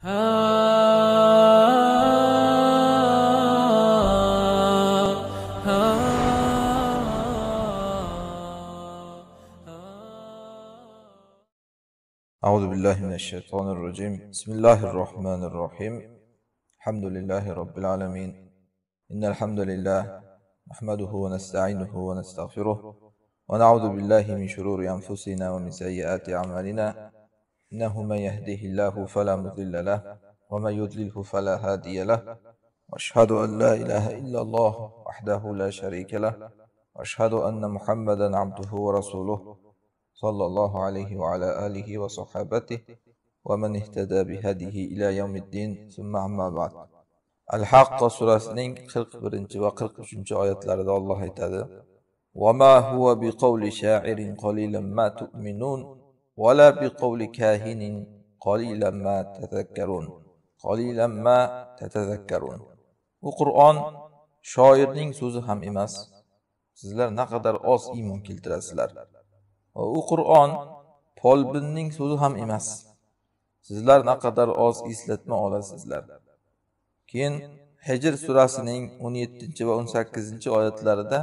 أعوذ بالله من الشيطان الرجيم بسم الله الرحمن الرحيم الحمد لله رب العالمين إن الحمد لله نحمده ونستعينه ونستغفره ونعوذ بالله من شرور أنفسنا ومن سيئات أعمالنا إنه من يهده الله فلا مضل له ومن يضلله فلا هادي له وأشهد أن لا إله إلا الله وحده لا شريك له وأشهد أن محمدا عبده ورسوله صلى الله عليه وعلى آله وصحابته ومن اهتدى بهديه إلى يوم الدين ثم أما بعد الحق surasining 41 va 43 oyatlarida Alloh aytadi: تعالى وما هو بقول شاعر قليلا ما تؤمنون ولا بقول كاهن قليلا ما تذكرون قليلا ما تتذكرون bu qur'on shoirning so'zi ham emas sizlar naqadar oz iymon keltirasizlar va u qur'on polbinning so'zi ham emas sizlar naqadar oz eslatma olasizlar keyin hijr surasining o'n yettinchi va o'n sakkizinchi oyatlarida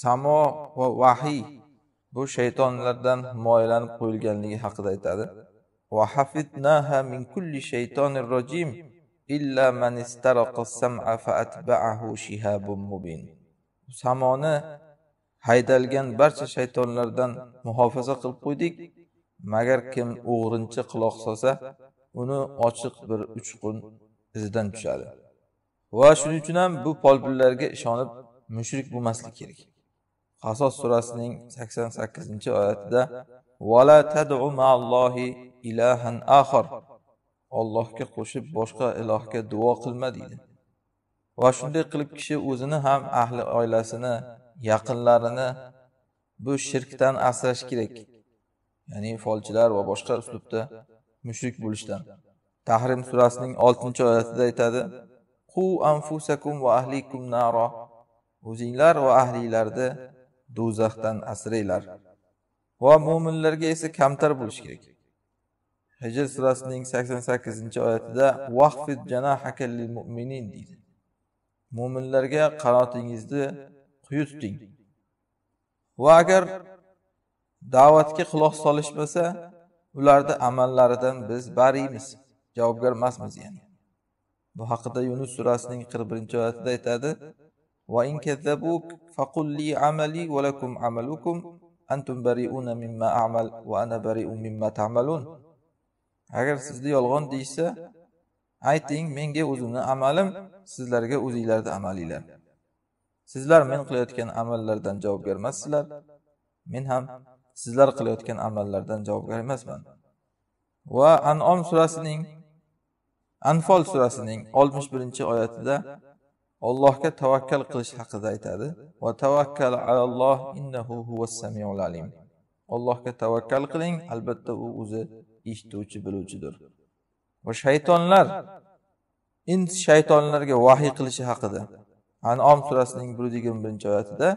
samo va vahiy bu shaytonlardan himoyalanib qo'yilganligi haqida aytadi hafidnaha min kulli shaytonir rojim illa man istaraqa sam'a fa atba'ahu mubin samoni haydalgan barcha shaytonlardan muhofaza qilib qo'ydik magar kim o'g'rinchi quloq solsa uni ochiq bir uchqun izidan tushadi va shuning uchun ham bu polbinlarga ishonib mushrik bo'lmaslik kerak qasos surasining sakson sakkizinchi oyatida vala tadu maallohi ilahan axor ollohga qo'shib boshqa ilohga duo qilma deydi va shunday qilib kishi o'zini ham ahli oilasini yaqinlarini bu shirkdan asrash kerak ya'ni folchilar va boshqa uslubda mushrik bo'lishdan tahrim surasining oltinchi oyatida aytadi qu anfusakum va ahlikum naro o'zinglar va ahlinglarni do'zaxdan asranglar va mo'minlarga esa kamtar bo'lish kerak hijr surasining sakson sakkizinchi oyatida vahfid janahakalil mo'minin deydi mo'minlarga qanotingizni quyi tuting va agar da'vatga quloq solishmasa ularni amallaridan biz bariymiz javobgar emasmiz ya'ni bu haqida yunus surasining qirq birinchi oyatida aytadi وإن كذبوك فقل لي عملي ولكم عملكم أنتم بريئون مما أعمل وأنا بريء مما تعملون agar sizni yolg'on deyishsa ayting menga o'zimni amalim sizlarga o'zinglarni amalinglar sizlar men qilayotgan amallardan javobgar emassizlar men ham sizlar qilayotgan amallardan javobgar emasman va anom surasining anfol surasining oltmish birinchi oyatida ollohga tavakkal qilish haqida aytadi va tavakkal alalloh innahu huvas alim ollohga tavakkal qiling albatta u o'zi eshituvchi biluvchidir va shaytonlar in shaytonlarga vahiy qilishi haqida anom surasining bir yuz yigirma birinchi oyatida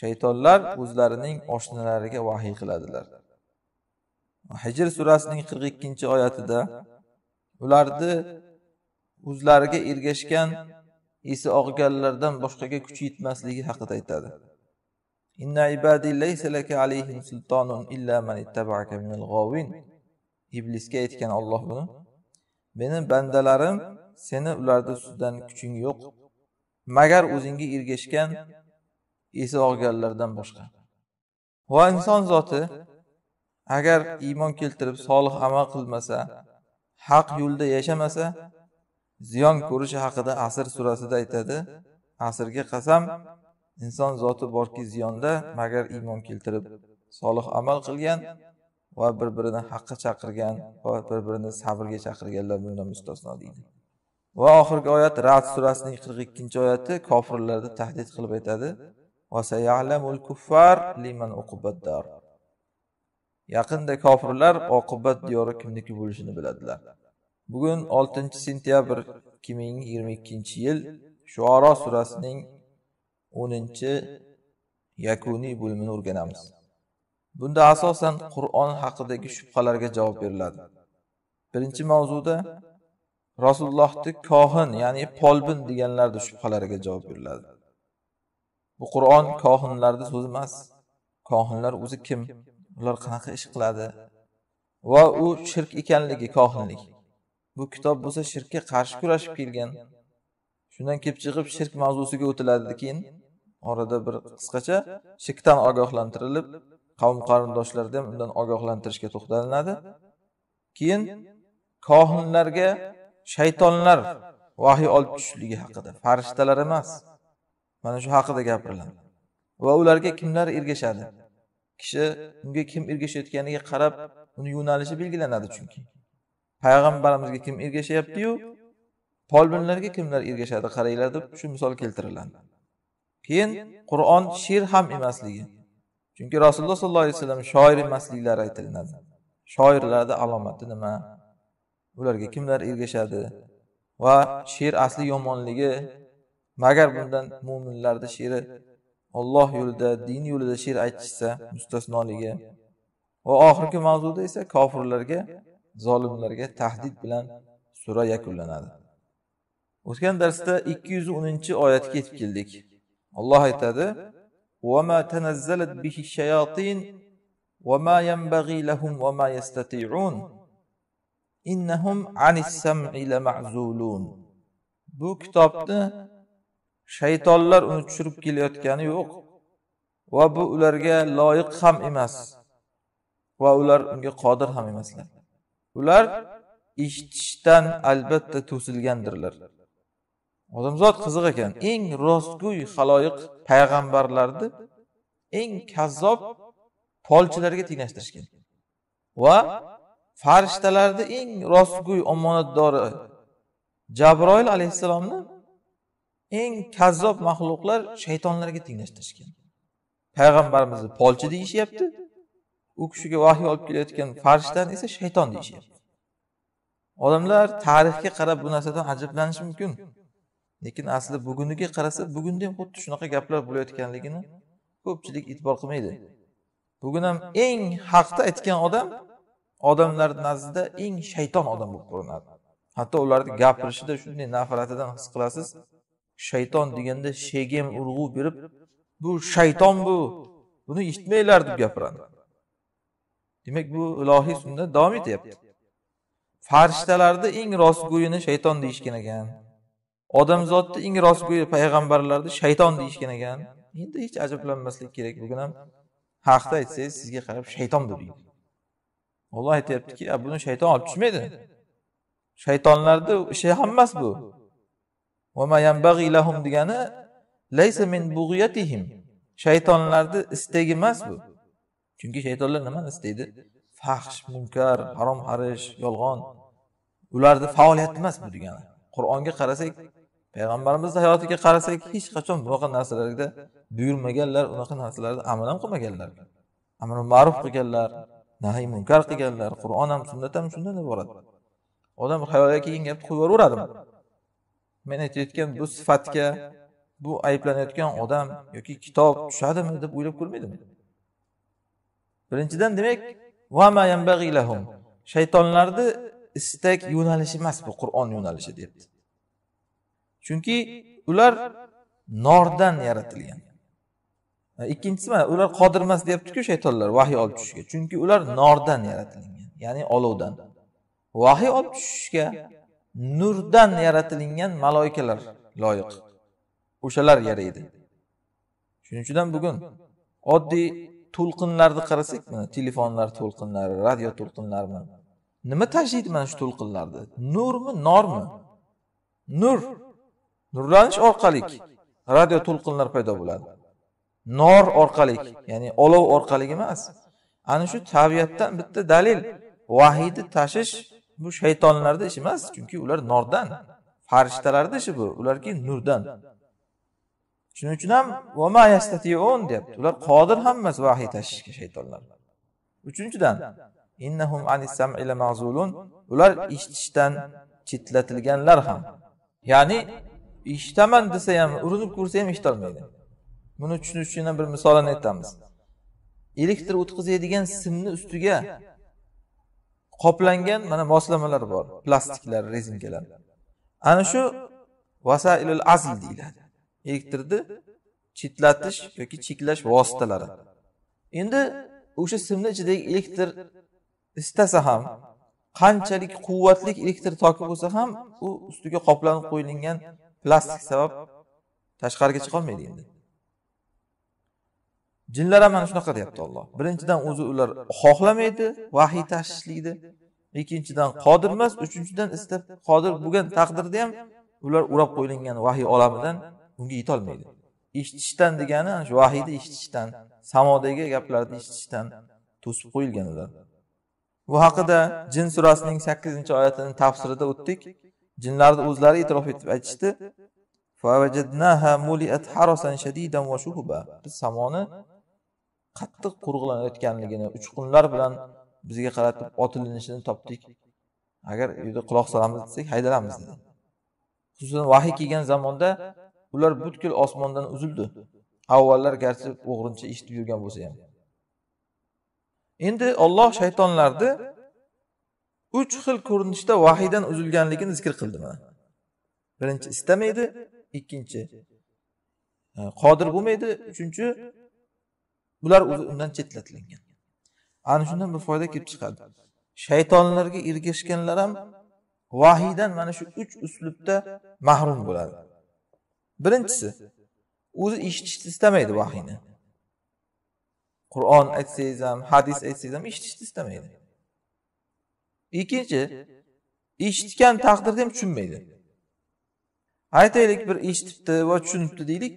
shaytonlar o'zlarining oshnalariga vahiy qiladilar hijr surasining qirq ikkinchi oyatida ularni o'zlariga ergashgan esi og'ganlardan boshqaga kuchi yetmasligi haqida aytadi inna sultonun illa iblisga aytgan Alloh buni meni bandalarim seni ularni ustidan kuching yo'q magar o'zingga ergashgan esi og'ganlardan boshqa va inson zoti agar iymon keltirib solih amal qilmasa haq yo'lda yashamasa ziyon ko'rishi haqida asr surasida aytadi asrga qasam inson zoti borki ziyonda magar iymon keltirib solih amal qilgan va bir birini haqqa chaqirgan va bir birini sabrga chaqirganlar bundan mustasno deydi va oxirgi oyat rad surasining qirq ikkinchi oyati kofirlarni tahdid qilib aytadi yaqinda kofirlar oqibat diyori kimniki bo'lishini biladilar bugun 6 sentyabr 2022 yil shuoro surasining 10 yakuniy bo'limini o'rganamiz bunda asosan qur'on haqidagi shubhalarga javob beriladi birinchi mavzuda rasulullohni kohin ya'ni polbin deganlarni shubhalariga javob beriladi bu qur'on kohinlarni so'zi emas kohinlar o'zi kim ular qanaqa ish qiladi va u shirk ekanligi kohinlik bu kitob bo'lsa shirkka qarshi kurashib kelgan shundan kelib chiqib shirk mavzusiga o'tiladi keyin orada bir qisqacha shirkdan ogohlantirilib qavm qarindoshlarni ham undan ogohlantirishga to'xtalinadi keyin kohinlarga shaytonlar vahiy olib tushishligi haqida farishtalar emas mana shu haqida gapiriladi va ularga kimlar ergashadi kishi unga kim ergashayotganiga qarab uni yo'nalishi belgilanadi chunki payg'ambarimizga kim ergashyaptiyu folbinlarga kimlar ergashadi qaranglar deb shu misol keltiriladi keyin qur'on she'r ham emasligi chunki rasululloh sollallohu alayhi vasallam shoir emasliklari aytilinadi shoirlarni alomati nima ularga kimlar ergashadi va she'r asli yomonligi magar bundan mo'minlarni she'ri olloh yo'lida, din yo'lida she'r aytishsa mustasnoligi va oxirgi mavzuda esa kofirlarga, zolimlarga tahdid bilan sura yakunlanadi. O'tgan darsda ikki yuz o'ninchi oyatga yetib keldik. olloh aytadi: Bu kitobni shaytonlar uni tushirib kelayotgani yo'q va bu ularga loyiq ham emas va ular unga qodir ham emaslar ular eshitishdan albatta to'silgandirlar odamzod qiziq ekan eng rostgo'y haloyiq payg'ambarlarni eng kazzob polchilarga tenglashtirishgan va farishtalarni eng rostgo'y omonatdori jabroil alayhissalomni eng kazzob maxluqlar shaytonlarga tenglashtirishgan payg'ambarimizni polchi deyishyapti u kishiga vahiy olib kelayotgan farishtani esa shayton deyishyapti odamlar tarixga qarab bu narsadan ajablanishi mumkin lekin asli buguniga qarasa bugunda ham xuddi shunaqa gaplar bo'layotganligini ko'pchilik e'tibor qilmaydi bugun ham eng haqni aytgan odam odamlar nazdida eng shayton odam bo'lib ko'rinadi hatto ularni gapirishida shunday nafratidan his qilasiz shayton deganda shega ham urg'u berib bu shayton bu buni eshitmanglar deb gapiradi demak bu ilohiy sunnat davom etyapti farishtalarni eng rostgo'yini shayton deyishgan ekan odamzodni eng rostgo'yi payg'ambarlarni shayton deyishgan ekan endi hech ajablanmaslik kerak bugun ham haqni aytsangiz sizga qarab shayton deb deydi olloh aytyaptiki buni shayton olib tushmaydi shaytonlarni ishi hammas bu lahum degani laysa min bug'yatihim shaytonlarni istagi emas bu chunki shaytonlar nimani istaydi fahsh munkar harom harish yolg'on ularni faoliyati emas bu degani qur'onga qarasak payg'ambarimizni hayotiga qarasak hech qachon bunaqa narsalarga buyurmaganlar unaqa narsalarni amal ham qilmaganlar amri ma'ruf qilganlar nahiy munkar qilganlar qur'on ham sunnat ham shundan iborat odam xayoliga kelgan gapni qo'yib yuboraveradimi men aytayotgan bu sifatga bu ayblanayotgan odam yoki kitob tushadimi deb o'ylab ko'rmaydimi birinchidan demak shaytonlarni istak yo'nalishi emas bu qur'on yo'nalishi deyapti chunki ular nordan yaratilgan ikkinchisi mana ular qodir emas deyaptiku shaytonlar vahiy olib tushishga chunki ular nordan yaratilgan ya'ni olovdan vahiy olib tushishga nurdan yaratilingan maloyikalar loyiq o'shalar yaraydi shuning uchun ham bugun oddiy to'lqinlarni qarasak mana telefonlar to'lqinlari radio to'lqinlarimi nima tashiydi mana shu to'lqinlarni nurmi normi nur nurlanish orqali radio to'lqinlar paydo bo'ladi nor orqali ya'ni olov orqali emas ana shu tabiatdan bitta dalil vahiyni tashish bu shaytonlarni ishi emas chunki ular nordan farishtalarni ishi bu ularki nurdan shuning uchun ham vama yastatiun deyapti ular qodir ham emas vahiy tashishga shaytonlar uchinchidan innahum mazulun ular eshitishdan chetlatilganlar ham ya'ni eshitaman desa ham urinib ko'rsa ham eshitolmaydi buni tushunish uchun ham bir misolini aytamiz elektr o'tkazadigan simni ustiga qoplangan mana moslamalar bor plastiklar rezinkalar ana shu vasailul azl deyiladi elektrni chetlatish yoki cheklash vositalari endi o'sha simni ichidagi elektr istasa ham qanchalik quvvatli elektr toki bo'lsa ham u ustiga qoplanib qo'yilgan plastik sabab tashqariga chiqolmaydi endi jinlar ham mana shunaqa deyapti olloh birinchidan o'zi ular xohlamaydi vahiy tashishlikni ikkinchidan qodir emas uchinchidan istab qodir bo'lgan taqdirda ham ular o'rab qo'yilgan vahiy olamidan unga yetolmaydi eshitishdan degani ana shu vahiyni eshitishdan samodagi gaplarni eshitishdan to'sib qo'yilgan ular bu haqida jin surasining sakkizinchi oyatini tafsirida o'tdik jinlarni o'zlari e'tirof etib aytishdi biz samoni qattiq qo'rg'ilanayotganligini uchqunlar bilan bizga qaratib otilinishini topdik agar uyda quloq solamiz desak haydalamiz dedi xususan vahiy kelgan zamonda ular butkul osmondan uzildi avvallar garchi o'g'rincha eshitib yurgan bo'lsa ham endi olloh shaytonlarni uch xil ko'rinishda vahiydan uzilganligini zikr qildi mana birinchi istamaydi ikkinchi e, qodir bo'lmaydi uchinchi bular undan chetlatilgan ana shundan bir foyda kelib chiqadi shaytonlarga ergashganlar ham vahiydan mana shu uch uslubda mahrum bo'ladi birinchisi o'zi eshitishni istamaydi vahiyni qur'on aytsangiz ham hadis aytsangiz ham eshitishni istamaydi ikkinchi eshitgan taqdirda ham tushunmaydi aytaylik bir eshitibdi va tushunibdi deylik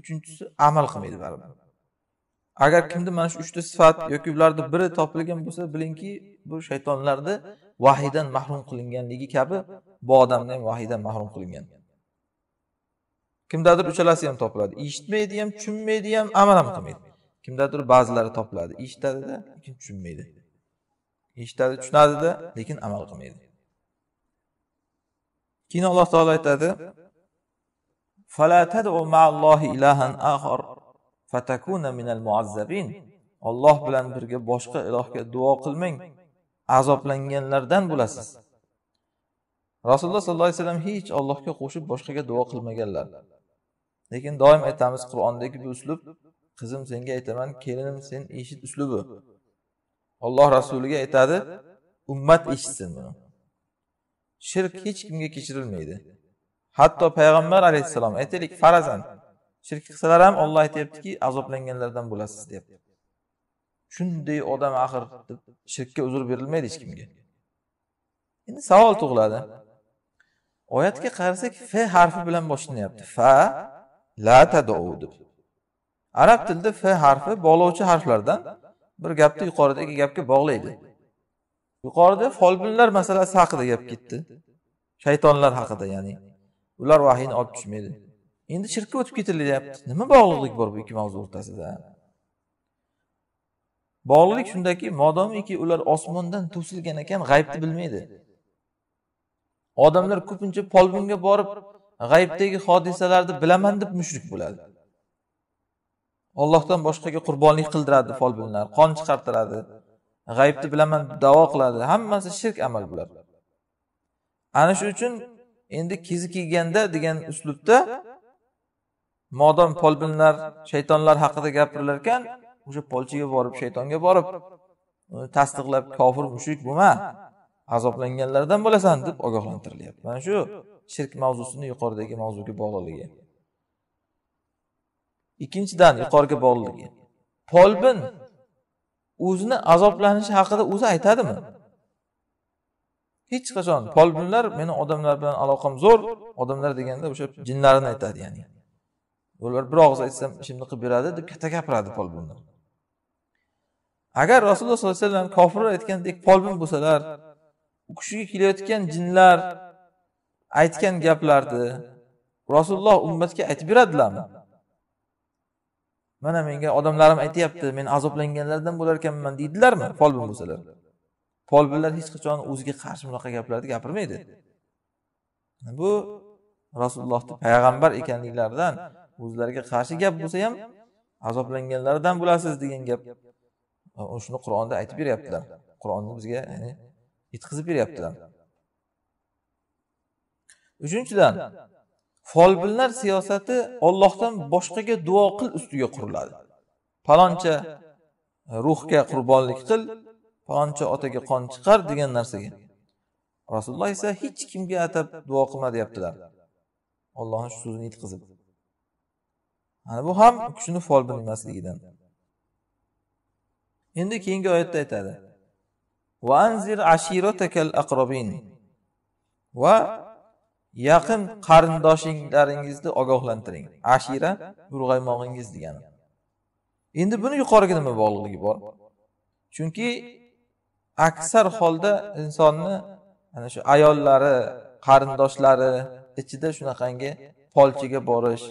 uchinchisi amal qilmaydi baribir agar kimda mana shu uchta sifat yoki ularni biri topilgan bo'lsa bilingki bu shaytonlarni vahiydan mahrum qilinganligi kabi bu odamni ham vahiydan mahrum qilingan kimdadir uchalasi ham topiladi eshitmaydi ham tushunmaydi ham amal ham qilmaydi kimdadir ba'zilari topiladi eshitadida lekin tushunmaydi eshitadi tushunadida lekin amal qilmaydi keyin alloh taolo aytadi fatakuna minal muazzabin olloh bilan birga boshqa ilohga duo qilmang azoblanganlardan bo'lasiz rasululloh sollallohu alayhi vasallam hech ollohga qo'shib boshqaga duo qilmaganlar lekin doim aytamiz qur'ondagi bu uslub qizim senga aytaman kelinim sen eshit uslubi olloh rasuliga aytadi ummat eshitsin buni shirk hech kimga kechirilmaydi hatto payg'ambar alayhissalom aytaylik farazan shirk qilsalar ham olloh aytyaptiki azoblanganlardan bo'lasiz deyapti shunday odam axir deb shirkka uzr berilmaydi hech kimga endi savol tug'iladi oyatga qarasak f harfi bilan boshlanyapti fa la tadou deb arab tilida f harfi bog'lovchi harflardan bir gapni yuqoridagi gapga bog'laydi yuqorida folbinlar masalasi haqida gap ketdi shaytonlar haqida ya'ni ular vahiyni olib tushmaydi endi shirkka o'tib ketilyapti nima bog'liqlik bor bu ikki mavzu o'rtasida bog'liqlik shundaki modomiki ular osmondan to'silgan ekan g'aybni bilmaydi odamlar ko'pincha polbinga borib g'aybdagi hodisalarni bilaman deb mushrik bo'ladi ollohdan boshqaga qurbonlik qildiradi folbinlar qon chiqartiradi g'aybni bilaman deb davo qiladi hammasi shirk amal bular ana shu uchun endi kezi kelganda degan uslubda modom polbinlar shaytonlar haqida gapirilar ekan o'sha polchiga borib shaytonga borib uni tasdiqlab kofir mushrik bo'lma azoblanganlardan bo'lasan deb ogohlantirilyapti mana shu shirk mavzusini yuqoridagi mavzuga bog'liqligi ikkinchidan yuqoriga bog'liqligi polbin o'zini azoblanishi haqida o'zi aytadimi hech qachon polbinlar meni odamlar bilan aloqam zo'r odamlar deganda o'sha jinlarini aytadi ya'ni ular bir og'iz aytsam ishimni qilib beradi deb katta gapiradi polbinlar agar rasululloh sollallohu alayhi vasallam kofirlar aytgandek polbin bo'lsalar u kishiga kelayotgan jinlar aytgan gaplarni rasululloh ummatga aytib beradilarmi mana menga odamlarim aytyapti men azoblanganlardan bo'lar ekanman deydilarmi folbin bo'lsalar folbinlar hech qachon o'ziga qarshi bunaqa gaplarni gapirmaydi bu rasulullohni payg'ambar ekanliklaridan o'zlariga qarshi gap bo'lsa ham azoblanganlardan bo'lasiz degan gap shuni qur'onda aytib beryaptilar qur'onni bizga yetkazib beryaptilar uchinchidan folbinlar siyosati ollohdan boshqaga duo qil ustiga quriladi paloncha ruhga qurbonlik qil paloncha otaga qon chiqar degan narsaga rasululloh esa hech kimga atab duo qilma deyaptilar ollohni shu so'zini yetkazib ana bu ham kishini fol bilmasligidan endi keyingi oyatda aytadi va yaqin qarindoshlaringizni ogohlantiring ashira urg'aymog'ingiz degani endi buni yuqoriga nima bog'liqligi bor chunki aksar holda insonni ana shu ayollari qarindoshlari ichida shunaqangi folchiga borish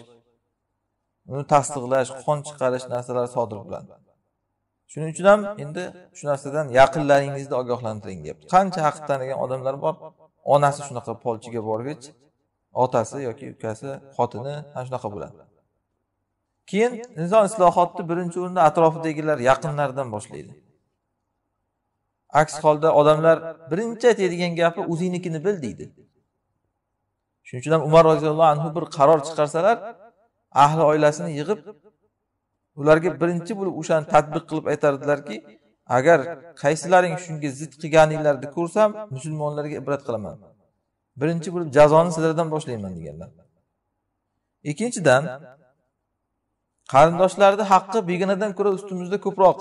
uni tasdiqlash qon chiqarish narsalar sodir bo'ladi shuning uchun ham endi shu narsadan yaqinlaringizni ogohlantiring deyapti qancha haqni tanigan odamlar bor onasi shunaqa polchiga borgach otasi yoki ukasi xotini ana shunaqa bo'ladi keyin inson islohotni birinchi o'rinda atrofidagilar yaqinlaridan boshlaydi aks holda odamlar birinchi aytadigan gapi o'zingnikini bil deydi shuning uchun ham umar roziyallohu anhu bir qaror chiqarsalar ahli oilasini yig'ib ularga birinchi bo'lib o'shani tadbiq qilib aytardilarki agar qaysilaring shunga zid qilganinglarni ko'rsam musulmonlarga ibrat qilaman birinchi bo'lib jazoni sizlardan boshlayman deganlar ikkinchidan qarindoshlarni haqqi begonadan ko'ra ustimizda ko'proq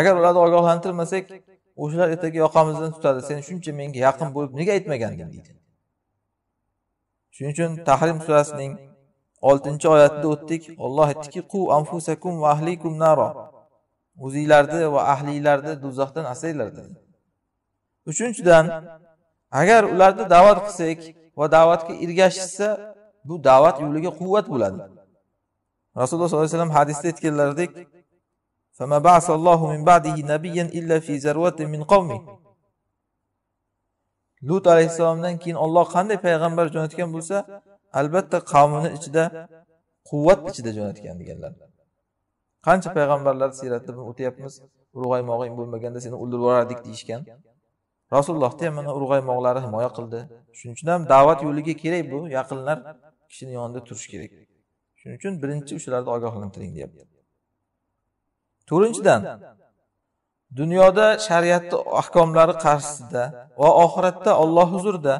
agar ularni ogohlantirmasak o'shalar ertaga yoqamizdan tutadi sen shuncha menga yaqin bo'lib nega aytmaganding deydi shuning uchun tahrim surasining oltinchi oyatda o'tdik olloh aytdiki qu anfusakum va ahlikum naro o'zinglarni va ahlinglarni do'zaxdan asranglar dedi uchinchidan agar ularni da'vat qilsak va da'vatga ergashishsa bu da'vat yo'liga quvvat bo'ladi rasululloh sollallohu alayhi vasallam hadisda aytganlaridek فما بعث الله من بعده نبيا إلا في ذروة من قومه lut alayhissalomdan keyin olloh qanday payg'ambar jo'natgan bo'lsa albatta qavmini ichida quvvat ichida jo'natgan deganlar qancha payg'ambarlar siyratda o'tyapmiz urug'ay bo'lmaganda seni o'ldirib yuborardik deyishgan rasulullohni ham mana urug'ay himoya qildi shuning uchun ham da'vat yo'liga kerak bu yaqinlar kishini yonida turish kerak shuning uchun birinchi o'shalarni ogohlantiring deyapti to'rtinchidan dunyoda shariatni ahkomlari qarshisida va oxiratda olloh huzurida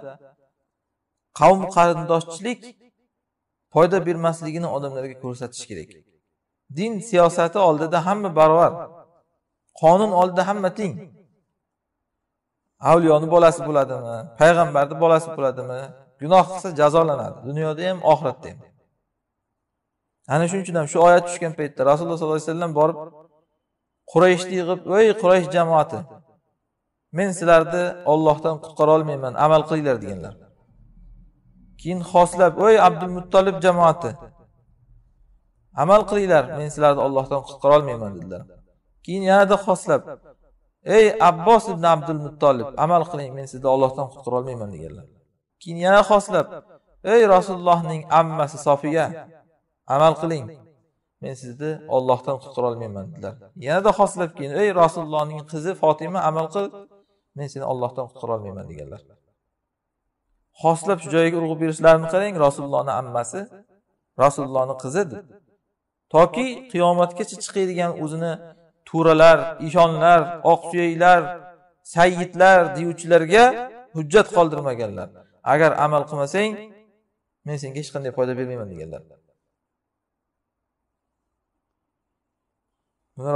qavm qarindoshchilik foyda bermasligini odamlarga ko'rsatish kerak din siyosati oldida hamma barobar qonun oldida hamma teng avliyoni bolasi bo'ladimi payg'ambarni bolasi bo'ladimi gunoh qilsa jazolanadi dunyoda ham oxiratda ham ana shuning uchun ham shu oyat tushgan paytda rasululloh sollallohu alayhi vasallam borib qurayshni yig'ib ey quraysh jamoati men sizlarni ollohdan qutqara olmayman amal qilinglar deganlar keyin xoslab o'y abdumuttolib jamoati amal qilinglar men sizlarni ollohdan qutqara olmayman dedilar keyin yanada xoslab ey abbos ibn abdul muttolib amal qiling men sizni ollohdan qutqara olmayman deganlar keyin yana xoslab ey rasulullohning ammasi sofiya amal qiling men sizni ollohdan qutqara olmayman dedilar yanada xoslab keyin ey rasulullohning qizi fotima amal qil men seni ollohdan qutqara olmayman deganlar xoslab shu joyga urg'u berishlarini qarang rasulullohni ammasi rasulullohni qizi deb toki qiyomatgacha chiqadigan o'zini to'ralar ishonlar oqsuyaklar sayyidlar deyuvchilarga hujjat qoldirmaganlar agar amal qilmasang men senga hech qanday foyda bermayman deganlar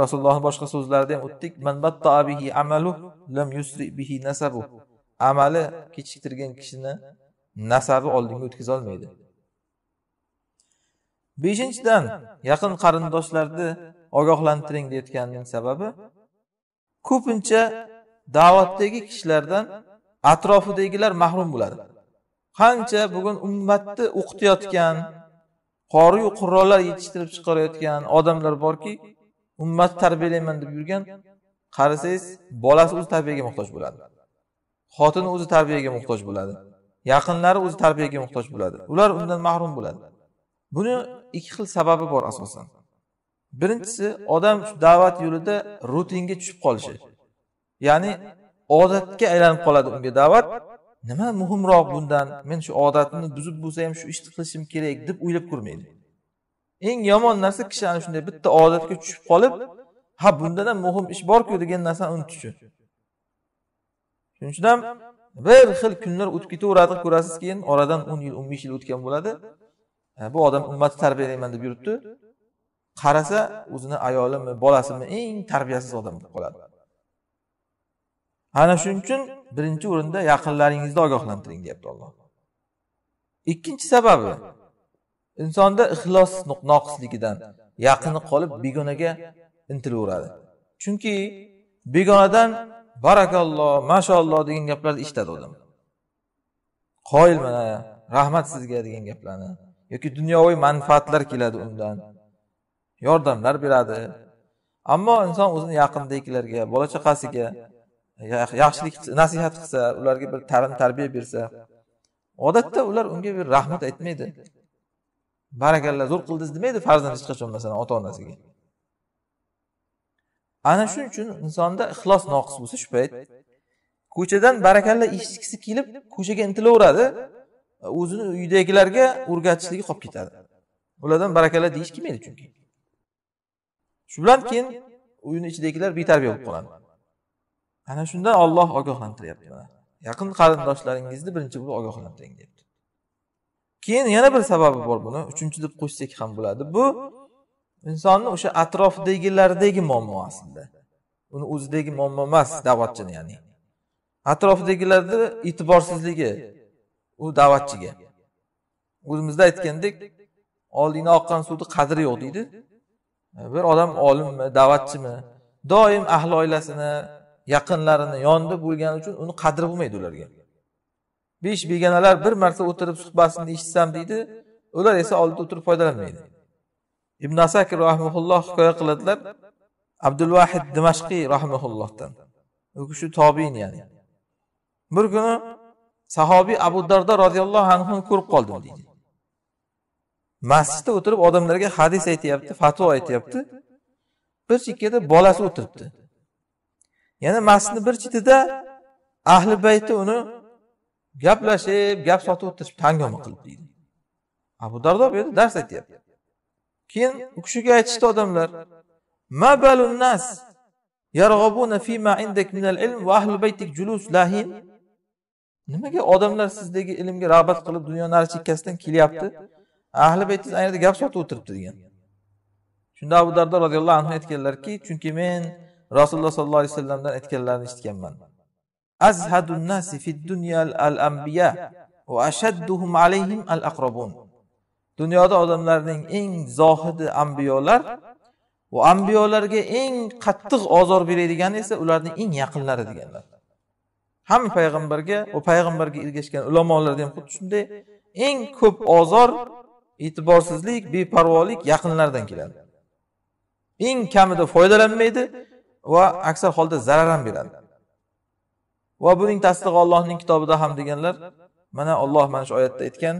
rasulullohni boshqa so'zlarida ham o'tdik amalu lam yusri bihi nasabu amali kechiktirgan kishini nasabi oldinga o'tkazolmaydi beshinchidan yaqin qarindoshlarni ogohlantiring deyotganining sababi ko'pincha da'vatdagi kishilardan atrofidagilar mahrum bo'ladi qancha bugun ummatni o'qitayotgan qoriyu qurrolar yetishtirib chiqarayotgan odamlar borki ummatni tarbiyalayman deb yurgan qarasangiz bolasi o'zi tarbiyaga muhtoj bo'ladi xotini o'zi tarbiyaga muhtoj bo'ladi yaqinlari o'zi tarbiyaga muhtoj bo'ladi ular undan mahrum bo'ladi buni ikki xil sababi bor asosan birinchisi odam da'vat yo'lida rutinga tushib qolishi ya'ni odatga aylanib qoladi unga da'vat nima muhimroq bundan men shu odatni buzib bo'lsa ham shu ishni qilishim kerak deb o'ylab ko'rmaydi eng yomon narsa kishi ana shunday bitta odatga tushib qolib ha bundan ham muhim ish borku degan narsani unutishi shuning uchun ham bir xil kunlar o'tib ketaveradi ko'rasiz keyin oradan o'n yil o'n besh yil o'tgan bo'ladi e, bu odam ummatni tarbiyalayman deb yuribdi qarasa o'zini ayolimi bolasimi eng tarbiyasiz odam bo'lib qoladi ana shuning uchun birinchi o'rinda yaqinlaringizni ogohlantiring deyapti olloh ikkinchi sababi insonda ixlos noqisligidan yaqini qolib begonaga intilaveradi chunki begonadan barakalloh mashalloh degan gaplarni eshitadi odam qoyilman rahmat sizga degan gaplarni yoki dunyoviy manfaatlar keladi undan yordamlar beradi ammo inson o'zini yaqindagilarga bola chaqasiga yaxshilik nasihat qilsa ularga bir ta'lim tarbiya bersa odatda ular unga bir rahmat aytmaydi barakalla zo'r qildingiz demaydi farzand hech qachon masalan ota onasiga ana shuning uchun insonda ixlos noqis bo'lsa shu payt ko'chadan barakalla eshitgisi kelib ko'chaga intilaveradi o'zini uydagilarga o'rgatishligi qolib ketadi ulardan barakalla deyish kelmaydi chunki shu bilan keyin uyni ichidagilar betarbiya bo'lib qoladi ana shundan olloh ogohlantiryapti mana yaqin qarindoshlaringizni birinchi bo'lib ogohlantiring deyapti keyin yana bir sababi bor buni uchinchi deb qo'shsak ham bo'ladi bu insonni o'sha atrofidagilardagi muammo aslida uni o'zidagi muammo emas da'vatchini ya'ni atrofidagilarni e'tiborsizligi u da'vatchiga o'zimizda aytgandek oldingda oqqan suvni qadri yo'q deydi bir odam olimmi da'vatchimi doim ahli oilasini yaqinlarini yonida bo'lgani uchun uni qadri bo'lmaydi ularga besh begonalar bir marta o'tirib suhbatini eshitsam deydi ular esa oldida o'tirib foydalanmaydi ibn asakir rahmaulloh hikoya qiladilar abdulvahid dimashqiy rahmaullohdan u kishi tobin ya'ni bir kuni sahobiy abu darda roziyallohu anhuni ko'rib qoldim deydi masjidda o'tirib odamlarga hadis aytyapti fatvo aytyapti bir chekkada bolasi o'tiribdi yana masjidni bir chetida ahli bayti uni gaplashib gap sotib o'tirishibdi hangoma qilib deydi abu dardo bu yerda dars aytyapti keyin u kishiga aytishdi odamlar nas yarg'abuna fima indak va ahli baytik julus lahin nimaga odamlar sizdagi ilmga rag'bat qilib dunyo nari chekkasidan kelyapti ahli baytingiz ayerda gap sotib o'tiribdi degan shunda abu dardo roziyallohu anhu aytganlarki chunki men rasululloh sollallohu alayhi vasallamdan aytganlarini eshitganman azhadun nasi fid dunya al anbiya va ashadduhum alayhim al aqrabun dunyoda odamlarning eng zohidi ambiyolar va ambiyolarga eng qattiq ozor beradigani esa ularning eng yaqinlari deganlar hamma payg'ambarga va payg'ambarga ergashgan ulamolarda ham xuddi shunday eng ko'p ozor e'tiborsizlik beparvolik yaqinlardan keladi eng kamida foydalanmaydi va aksar holda zarar ham beradi va buning tasdig'i allohning kitobida ham deganlar mana olloh mana shu oyatda aytgan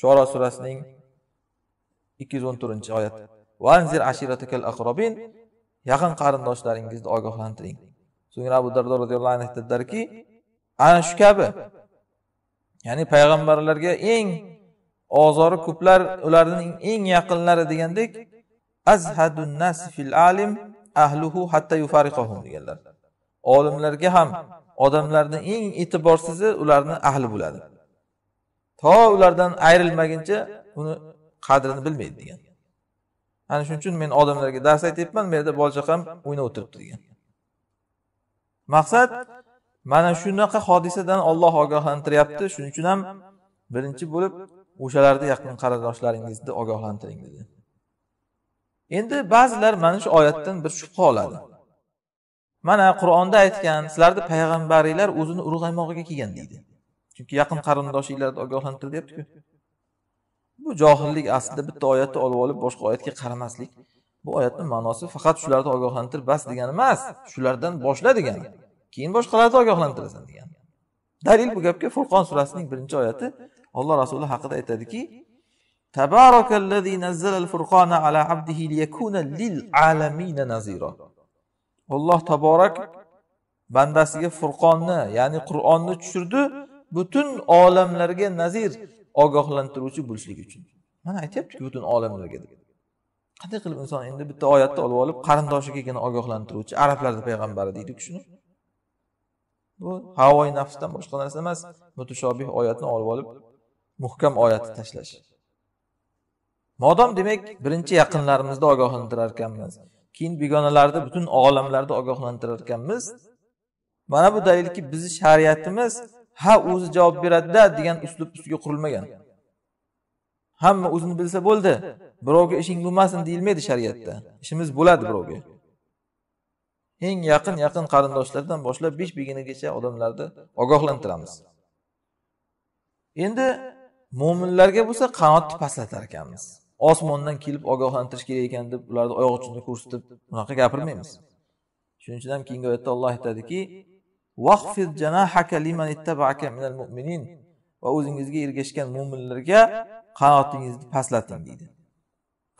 shuoro surasining ikki yuz o'n to'rtinchi oyat vanzir ashiratakal aqrobin yaqin qarindoshlaringizni ogohlantiring so'ngra abu dardo roziyallohu anhu aytadilarki ana shu kabi ya'ni payg'ambarlarga eng ozori ko'plar ularning eng yaqinlari degandek azhadun nas fil alim ahluhu hatta yufariqahum deganlar olimlarga ham odamlarni eng e'tiborsizi ularni ahli bo'ladi to ulardan ayrilmaguncha uni qadrini bilmaydi degan ana shuning uchun men odamlarga dars aytyapman bu yerda bola chaqam o'ynab o'tiribdi degan maqsad mana shunaqa hodisadan olloh ogohlantiryapti shuning uchun ham birinchi bo'lib o'shalarni yaqin qarindoshlaringizni ogohlantiring dedi endi ba'zilar mana shu oyatdan bir shubha oladi mana qur'onda aytgan sizlarni payg'ambaringlar o'zini urg'aymoqqa kelgan deydi chunki yaqin qarindoshinglarni ogohlantir deyaptiku bu johillik aslida bitta oyatni olib olib boshqa oyatga qaramaslik bu oyatni ma'nosi faqat shularni ogohlantir bas degani emas shulardan boshla degani keyin boshqalarni ogohlantirasan degani dalil bu gapga furqon surasining birinchi oyati alloh rasuli haqida aytadiki تبارك alloh taborak bandasiga furqonni ya'ni qur'onni tushirdi butun olamlarga nazir ogohlantiruvchi bo'lishlik uchun mana aytyaptiku butun olamlarga qanday qilib inson endi bitta oyatni olib olib qarindoshigagina ogohlantiruvchi arablarni payg'ambari deydiku shuni bu havoi nafsdan boshqa narsa emas mutushobih oyatni olib olib muhkam oyatni tashlash modom demak birinchi yaqinlarimizni ogohlantirar ekanmiz keyin begonalarni butun olamlarni ogohlantirar ekanmiz mana bu dalilki bizni shariatimiz ha o'zi javob beradida degan uslub ustiga qurilmagan hamma o'zini bilsa bo'ldi birovga ishing bo'lmasin deyilmaydi shariatda ishimiz bo'ladi birovga eng yaqin yaqin qarindoshlardan boshlab besh beginagacha odamlarni ogohlantiramiz endi mo'minlarga bo'lsa qanotni pastlatar ekanmiz osmondan kelib ogohlantirish kerak ekan deb ularni oyoq uchini ko'rsatib unaqa gapirmaymiz shuning uchun ham keyingi oyatda olloh aytadiki vahfid janahaka liman ittaba'aka minal mu'minin va o'zingizga ergashgan mo'minlarga qanotingizni pastlating deydi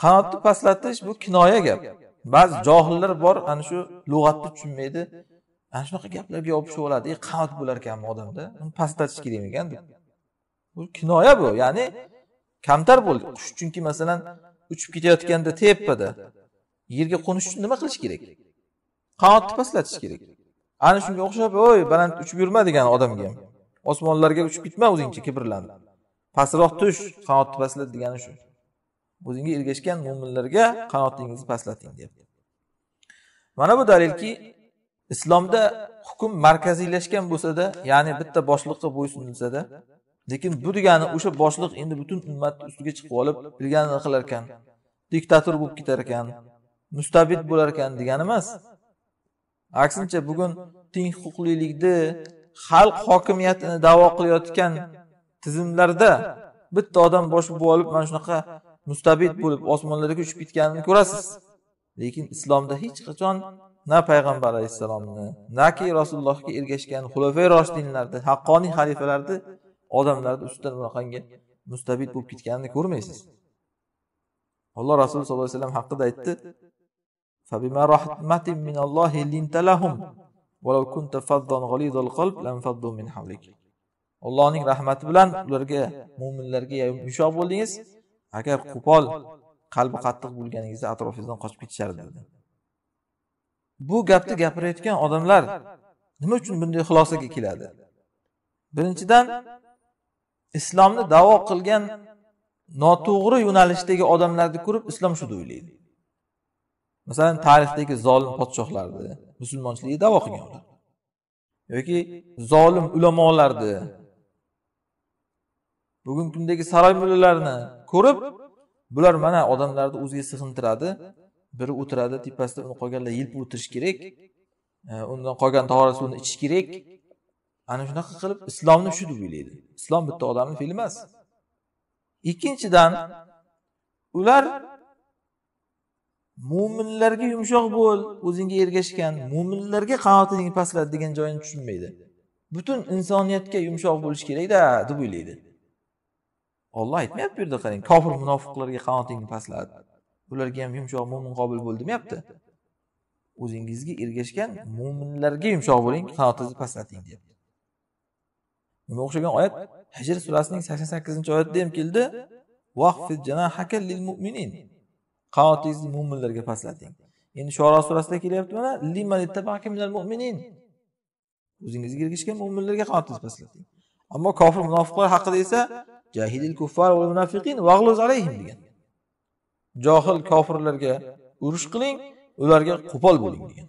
qanotni pastlatish bu kinoya gap ba'zi johillar bor ana shu lug'atni tushunmaydi ana shunaqa gaplarga yopishib oladi e, qanot bo'lar ekanmi odamda uni pastlatish kerak ekan deb bu kinoya bu ya'ni kamtar bo'l qush chunki masalan uchib ketayotganda teppada yerga qo'nish uchun nima qilish kerak qanotni pastlatish kerak ana shunga o'xshab voy baland uchib yurma degan odamga ham osmonlarga uchib ketma o'zingcha kibrlanib pastroq tush qanotni pastlat degani shu o'zingga ergashgan mo'minlarga qanotingizni pastlating deyapti mana bu dalilki islomda hukm markaziylashgan bo'lsada ya'ni bitta boshliqqa bo'ysunilsada lekin bu degani o'sha boshliq endi butun ummatni ustiga chiqib olib bilganini qilar ekan diktator bo'lib ketar ekan mustabid bo'lar ekan degani emas aksincha bugun teng huquqlilikni xalq hokimiyatini da'vo qilayotgan tizimlarda bitta odam bosh bo'lib olib mana shunaqa mustabid bo'lib osmonlarga uchib ketganini ko'rasiz lekin islomda hech qachon na payg'ambar alayhissalomni naki rasulullohga ergashgan xulafay roshdinlarni haqqoniy xalifalarni odamlarni ustidan bunaqangi mustabid bo'lib ketganini ko'rmaysiz alloh rasuli sollallohu alayhi vasallam haqida aytdi فبما رحمة من الله لنت لهم ولو كنت فظا غليظ القلب لانفضوا من حولك allohning rahmati bilan ularga mo'minlarga yumshoq bo'ldingiz agar qo'pol qalbi qattiq bo'lganingizda atrofingizdan qochib ketishardi bu gapni gapirayotgan odamlar nima uchun bunday xulosaga keladi birinchidan islomni davo qilgan noto'g'ri yo'nalishdagi odamlarni ko'rib islom shu deb o'ylaydi masalan tarixdagi zolim podshohlarni musulmonchilikni davo qilganlar yoki zolim ulamolarni bugungi kundagi saroy mullalarni ko'rib bular mana odamlarni o'ziga sig'intiradi biri o'tiradi tepasida uni qolganlar yelpib o'tirish kerak e, undan qolgan tora suvni ichish kerak ana shunaqa qilib islomni shu deb o'ylaydi islom bitta odamni fe'li emas ikkinchidan ular mo'minlarga yumshoq bo'l o'zingga ergashgan mo'minlarga qanotingni pastlat degan joyini tushunmaydi butun insoniyatga yumshoq bo'lish kerakda deb o'ylaydi olloh aytmayapti bu yerda qarang kofir munofiqlarga qanotingni pastlat ularga ham yumshoq mo'min qobil bo'l demayapti o'zingizga ergashgan mo'minlarga yumshoq bo'ling qanotingizni pastlating deyapti bunga o'xshagan oyat hajr surasining sakson sakkizinchi oyatida ham keldi qanotingizni mo'minlarga pastlating endi shoro surasida kelyapti mana o'zingizga ergashgan mo'minlarga qanotingizni pastlating ammo kofir munofiqlar haqida esa jahidil kuffar va munafiqin vag'luz alayhim degan johil kofirlarga urush qiling ularga qo'pol bo'ling degan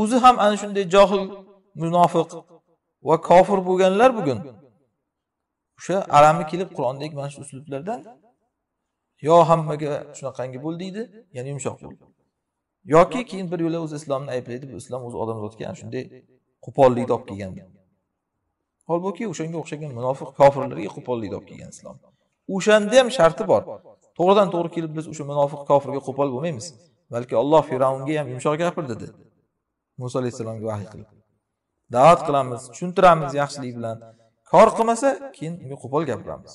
o'zi ham ana shunday johil munofiq va kofir bo'lganlar bugun o'sha alami kelib qur'ondagi mana shu uslublardan yo hammaga shunaqangi bo'l deydi ya'ni yumshoq bo'l yoki keyin bir yo'la o'zi islomni ayblaydi bu islom o'zi odamzodga ana shunday qo'pollikni olib kelgan holbuki o'shanga o'xshagan munofiq kofirlarga qo'pollikni olib kelgan islom o'shanda ham sharti bor to'g'ridan to'g'ri kelib biz o'sha munofiq kofirga qo'pol bo'lmaymiz balki olloh fir'avnga ham yumshoq gapir dedi muso alayhissalomga vahiy qilib da'vat qilamiz tushuntiramiz yaxshilik bilan kor qilmasa keyin unga qo'pol gapiramiz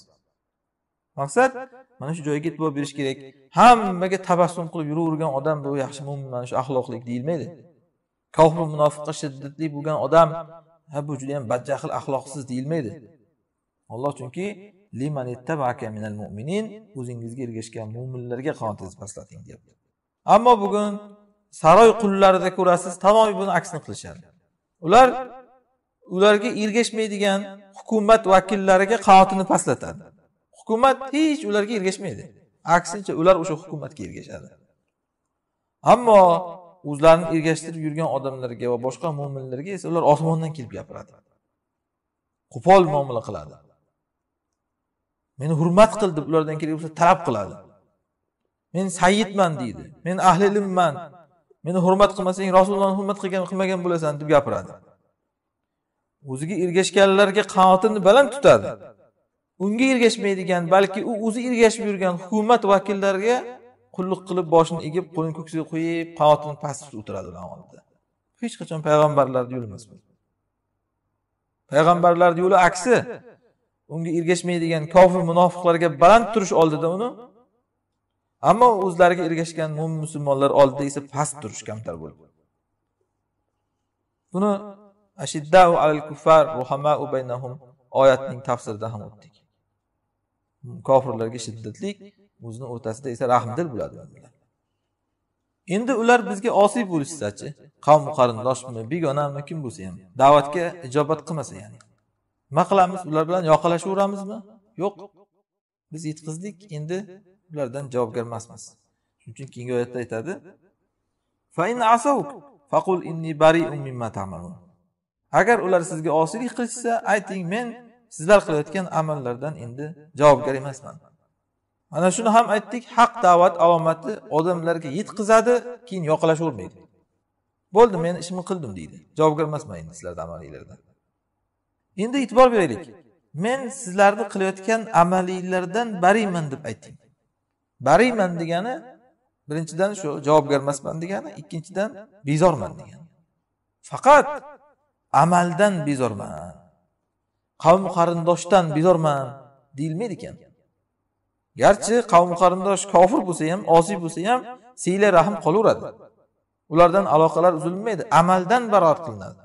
maqsad mana shu joyga e'tibor berish kerak hammaga tabassum qilib yuravergan odam bu yaxshi mo'min mana shu axloqlik deyilmaydi kofir munofiqqa shiddatli bo'lgan odam ha bu judayam badjahl axloqsiz deyilmaydi olloh chunki o'zingizga ergashgan mo'minlarga qanotingizni pastlating deyapti ammo bugun saroy qullarida ko'rasiz tamomiy buni aksini qilishadi ular ularga ergashmaydigan hukumat vakillariga qanotini pastlatadi hukumat hech ularga ergashmaydi aksincha ular o'sha hukumatga ergashadi ammo o'zlarini ergashtirib yurgan odamlarga va boshqa mo'minlarga esa ular osmondan kelib gapiradi qo'pol muomala qiladi meni hurmat qil deb ulardan kerak bo'lsa talab qiladi men sayidman deydi men ahli ilmman meni hurmat qilmasang rasulullohni hurmat qilgan qilmagan bo'lasan deb gapiradi o'ziga ergashganlarga qanotini baland tutadi unga ergashmaydigan balki u o'zi ergashib yurgan hukumat vakillariga qulluq qilib boshini egib qo'lini ko'ksiga qo'yib qanotini pastga o'tiradi ularni oldida hech qachon payg'ambarlarni yo'li emas bu payg'ambarlarni yo'li aksi unga ergashmaydigan kofir munofiqlarga baland turish oldida uni ammo o'zlariga ergashgan mo'min musulmonlar oldida esa past turish kamtar bo'lib buni ashiddau al kuffar ruhamau baynahum oyatning tafsirida ham o'tdik kofirlarga shiddatlik o'zini o'rtasida esa rahmdil bo'ladi endi ular bizga osiy bo'lishsachi qavm qarindoshmi begonami kim bo'lsa ham da'vatga ijobat qilmasa ya'ni nima qilamiz ular bilan yoqalashaveramizmi yo'q biz yutqizdik endi ulardan javobgar emasmiz shuning uchun keyingi oyatda aytadi agar ular sizga osiylik qilishsa ayting men sizlar qilayotgan amallardan endi javobgar emasman mana shuni ham aytdik haq da'vat alomati odamlarga yetkazadi keyin yoqalashavermaydi bo'ldi men ishimni qildim deydi javobgar emasman endi sizlarni amalinglardan endi e'tibor beraylik men sizlarni qilayotgan amalinglardan bariyman deb aytdim bariyman degani birinchidan shu javobgar emasman degani ikkinchidan bezorman degani faqat amaldan bezorman qavm qarindoshdan bezorman deyilmaydi ekan garchi qavm qarindosh kofir bo'lsa ham osiy bo'lsa ham siyla rahm qolaveradi ulardan aloqalar uzilmaydi amaldan barot qilinadi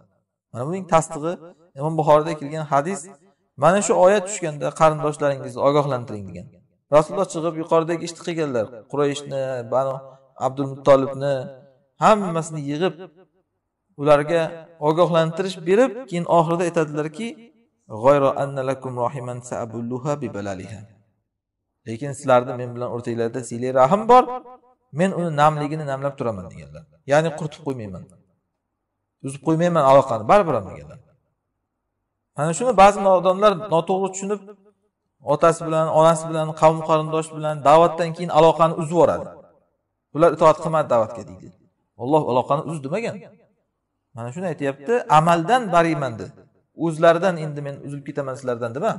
mana buning tasdig'i imom buxoriyda kelgan hadis mana shu oyat tushganda qarindoshlaringizni ogohlantiring degan rasululloh chiqib yuqoridagi ishni qilganlar qurayshni banu abdul muttolibni hammasini yig'ib ularga ogohlantirish berib keyin oxirida aytadilarki rohiman saabulluha lekin sizlarni men bilan o'rtanglarda siyli rahim bor men uni namligini namlab turaman deganlar ya'ni quritib qo'ymayman uzib qo'ymayman aloqani baribir ham deganlar mana shuni ba'zi nodonlar noto'g'ri tushunib otasi bilan onasi bilan qavm qarindosh bilan da'vatdan keyin aloqani uzib yuboradi bular itoat qilmadi da'vatga deydi olloh aloqani uz demagan mana shuni aytyapti amaldan bariyman dedi o'zlaridan endi men uzilib ketaman sizlardan dema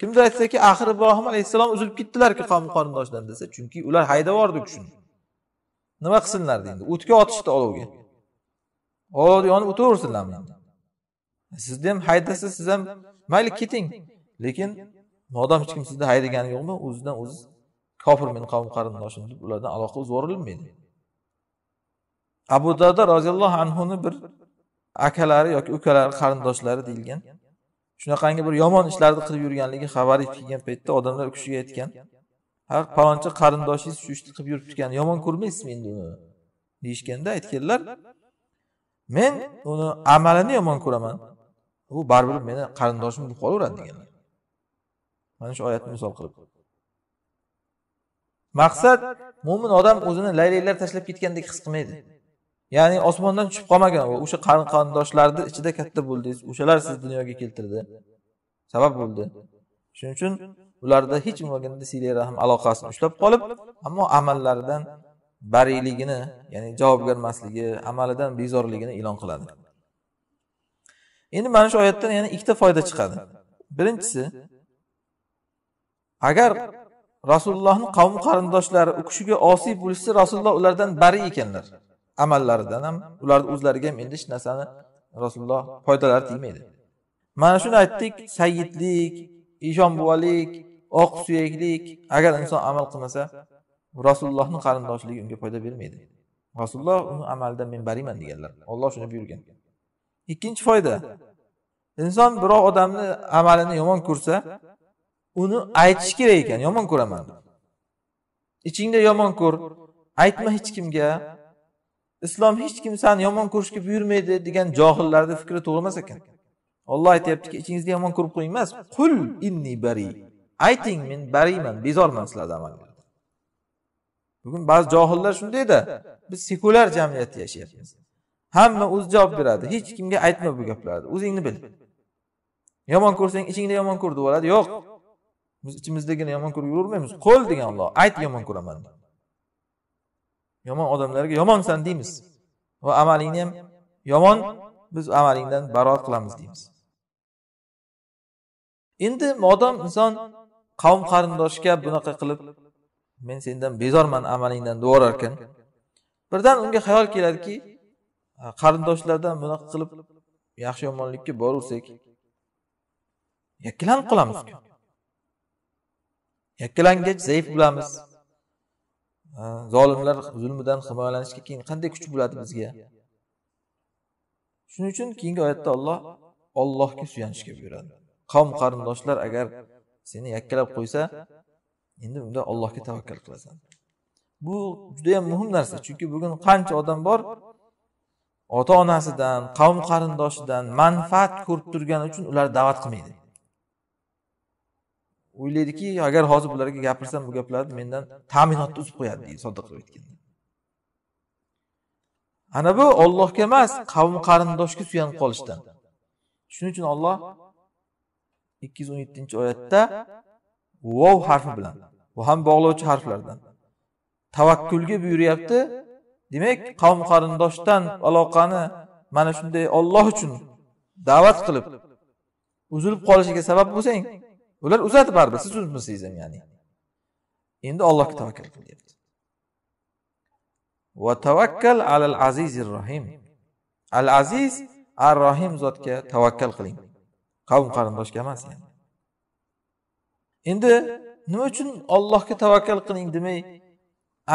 kimdir aytsaki axir ibrohim alayhissalom uzilib ketdilarku qavm qarindoshidan desa chunki ular haydab yubordi kishini nima qilsinlar endi o'tga otishdi olovga olov yonib o'taversinlar endi sizni ham haydasa siz ham mayli keting lekin modom hech kim sizni haydagani yo'qmi o'zidan o'zi kofir meni qavm qarindoshim deb ulardan aloqa uzib yuborilmaydi abu dada roziyallohu anhuni bir akalari yoki ukalari qarindoshlari deyilgan shunaqangi bir yomon ishlarni qilib yurganligi xabari yetib kelgan paytda odamlar u kishiga aytgan ha palonchi qarindoshingiz shu ishni qilib yuribdikan yomon ko'rmaysizmi endi uni deyishganda aytganlar men uni amalini yomon ko'raman u baribir meni qarindoshim bo'lib qolaveradi deganlar mana shu oyatni misol qilib maqsad mo'min odam o'zini laylaklar tashlab ketgandek his qilmaydi ya'ni osmondan tushib qolmagan o'sha qarin qarindoshlarni ichida katta bo'ldingiz o'shalar sizni dunyoga keltirdi sabab bo'ldi shuning uchun ularda hech bo'lmaganda siyli rahm aloqasini ushlab qolib ammo amallaridan bariyligini ya'ni javobgarmasligi amalidan bezorligini e'lon qiladi endi mana shu oyatdan yana ikkita foyda chiqadi birinchisi agar rasulullohni qavm qarindoshlari u kishiga osiy bo'lishsa rasululloh ulardan bari ekanlar amallaridan ham ularni o'zlariga ham endi hech narsani rasululloh foydalari tegmaydi mana shuni aytdik sayyidlik ishon buvalik oq suyaklik agar inson amal qilmasa rasulullohni qarindoshligi unga foyda bermaydi rasululloh uni amalidan men bariman deganlar olloh shuni buyurgan ikkinchi foyda inson birov odamni amalini yomon ko'rsa uni aytish kerak ekan yomon ko'raman ichingda yomon ko'r aytma hech kimga islom hech kimsani yomon ko'rishga buyurmaydi degan johillarni fikri to'g'ri emas ekan olloh aytyaptiki ichingizda yomon ko'rib qo'ying emas qul inni bari ayting men bariyman bezorman sizlardan amallardan bugun ba'zi johillar shundayda biz sekulyar jamiyatda yashayapmiz hamma o'zi javob beradi hech kimga aytma bu gaplarni o'zingni bil yomon ko'rsang ichingda yomon ko'r deb yuboradi yo'q biz ichimizdagini yomon ko'rib yuravermaymiz qo'l degan olloh ayt yomon ko'raman deb yomon odamlarga yomonsan deymiz va amalingni ham yomon biz amalingdan barot qilamiz deymiz endi modom inson qavm qarindoshga bunaqa qilib men sendan bezorman amalingdan devorar ekan birdan unga xayol keladiki qarindoshlardan bunaqa qilib yaxshi yomonlikka boraversak yakkalanib qolamiz yakkalangach zaif bo'lamiz zolimlar zulmidan himoyalanishga keyin qanday kuch bo'ladi bizga shuning uchun keyingi oyatda olloh ollohga suyanishga buyuradi qavm qarindoshlar agar seni yakkalab qo'ysa endi unda allohga tavakkal qilasan bu judayam muhim narsa chunki bugun qancha odam bor ota onasidan qavm qarindoshidan manfaat ko'rib turgani uchun ular da'vat qilmaydi o'ylaydiki agar hozir bularga gapirsam bu gaplarni mendan ta'minotni uzib qo'yadi deydi qilib aytganda ana bu ollohga emas qavm qarindoshga suyanib qolishdan shuning uchun olloh ikki yuz o'n yettinchi oyatda vov harfi bilan bu ham bog'lovchi harflardan tavakkulga buyuryapti demak qavm qarindoshdan aloqani mana shunday olloh uchun da'vat qilib uzilib qolishiga sabab bo'lsang ular uzatib baribir siz uzmasangiz ham ya'ni endi ollohga tavakkal qil deyapti va tavakkal alal azizi rohim al aziz ar rohim zotga tavakkal qiling qavm qarindoshga emas yani. endi nima uchun ollohga tavakkal qiling demay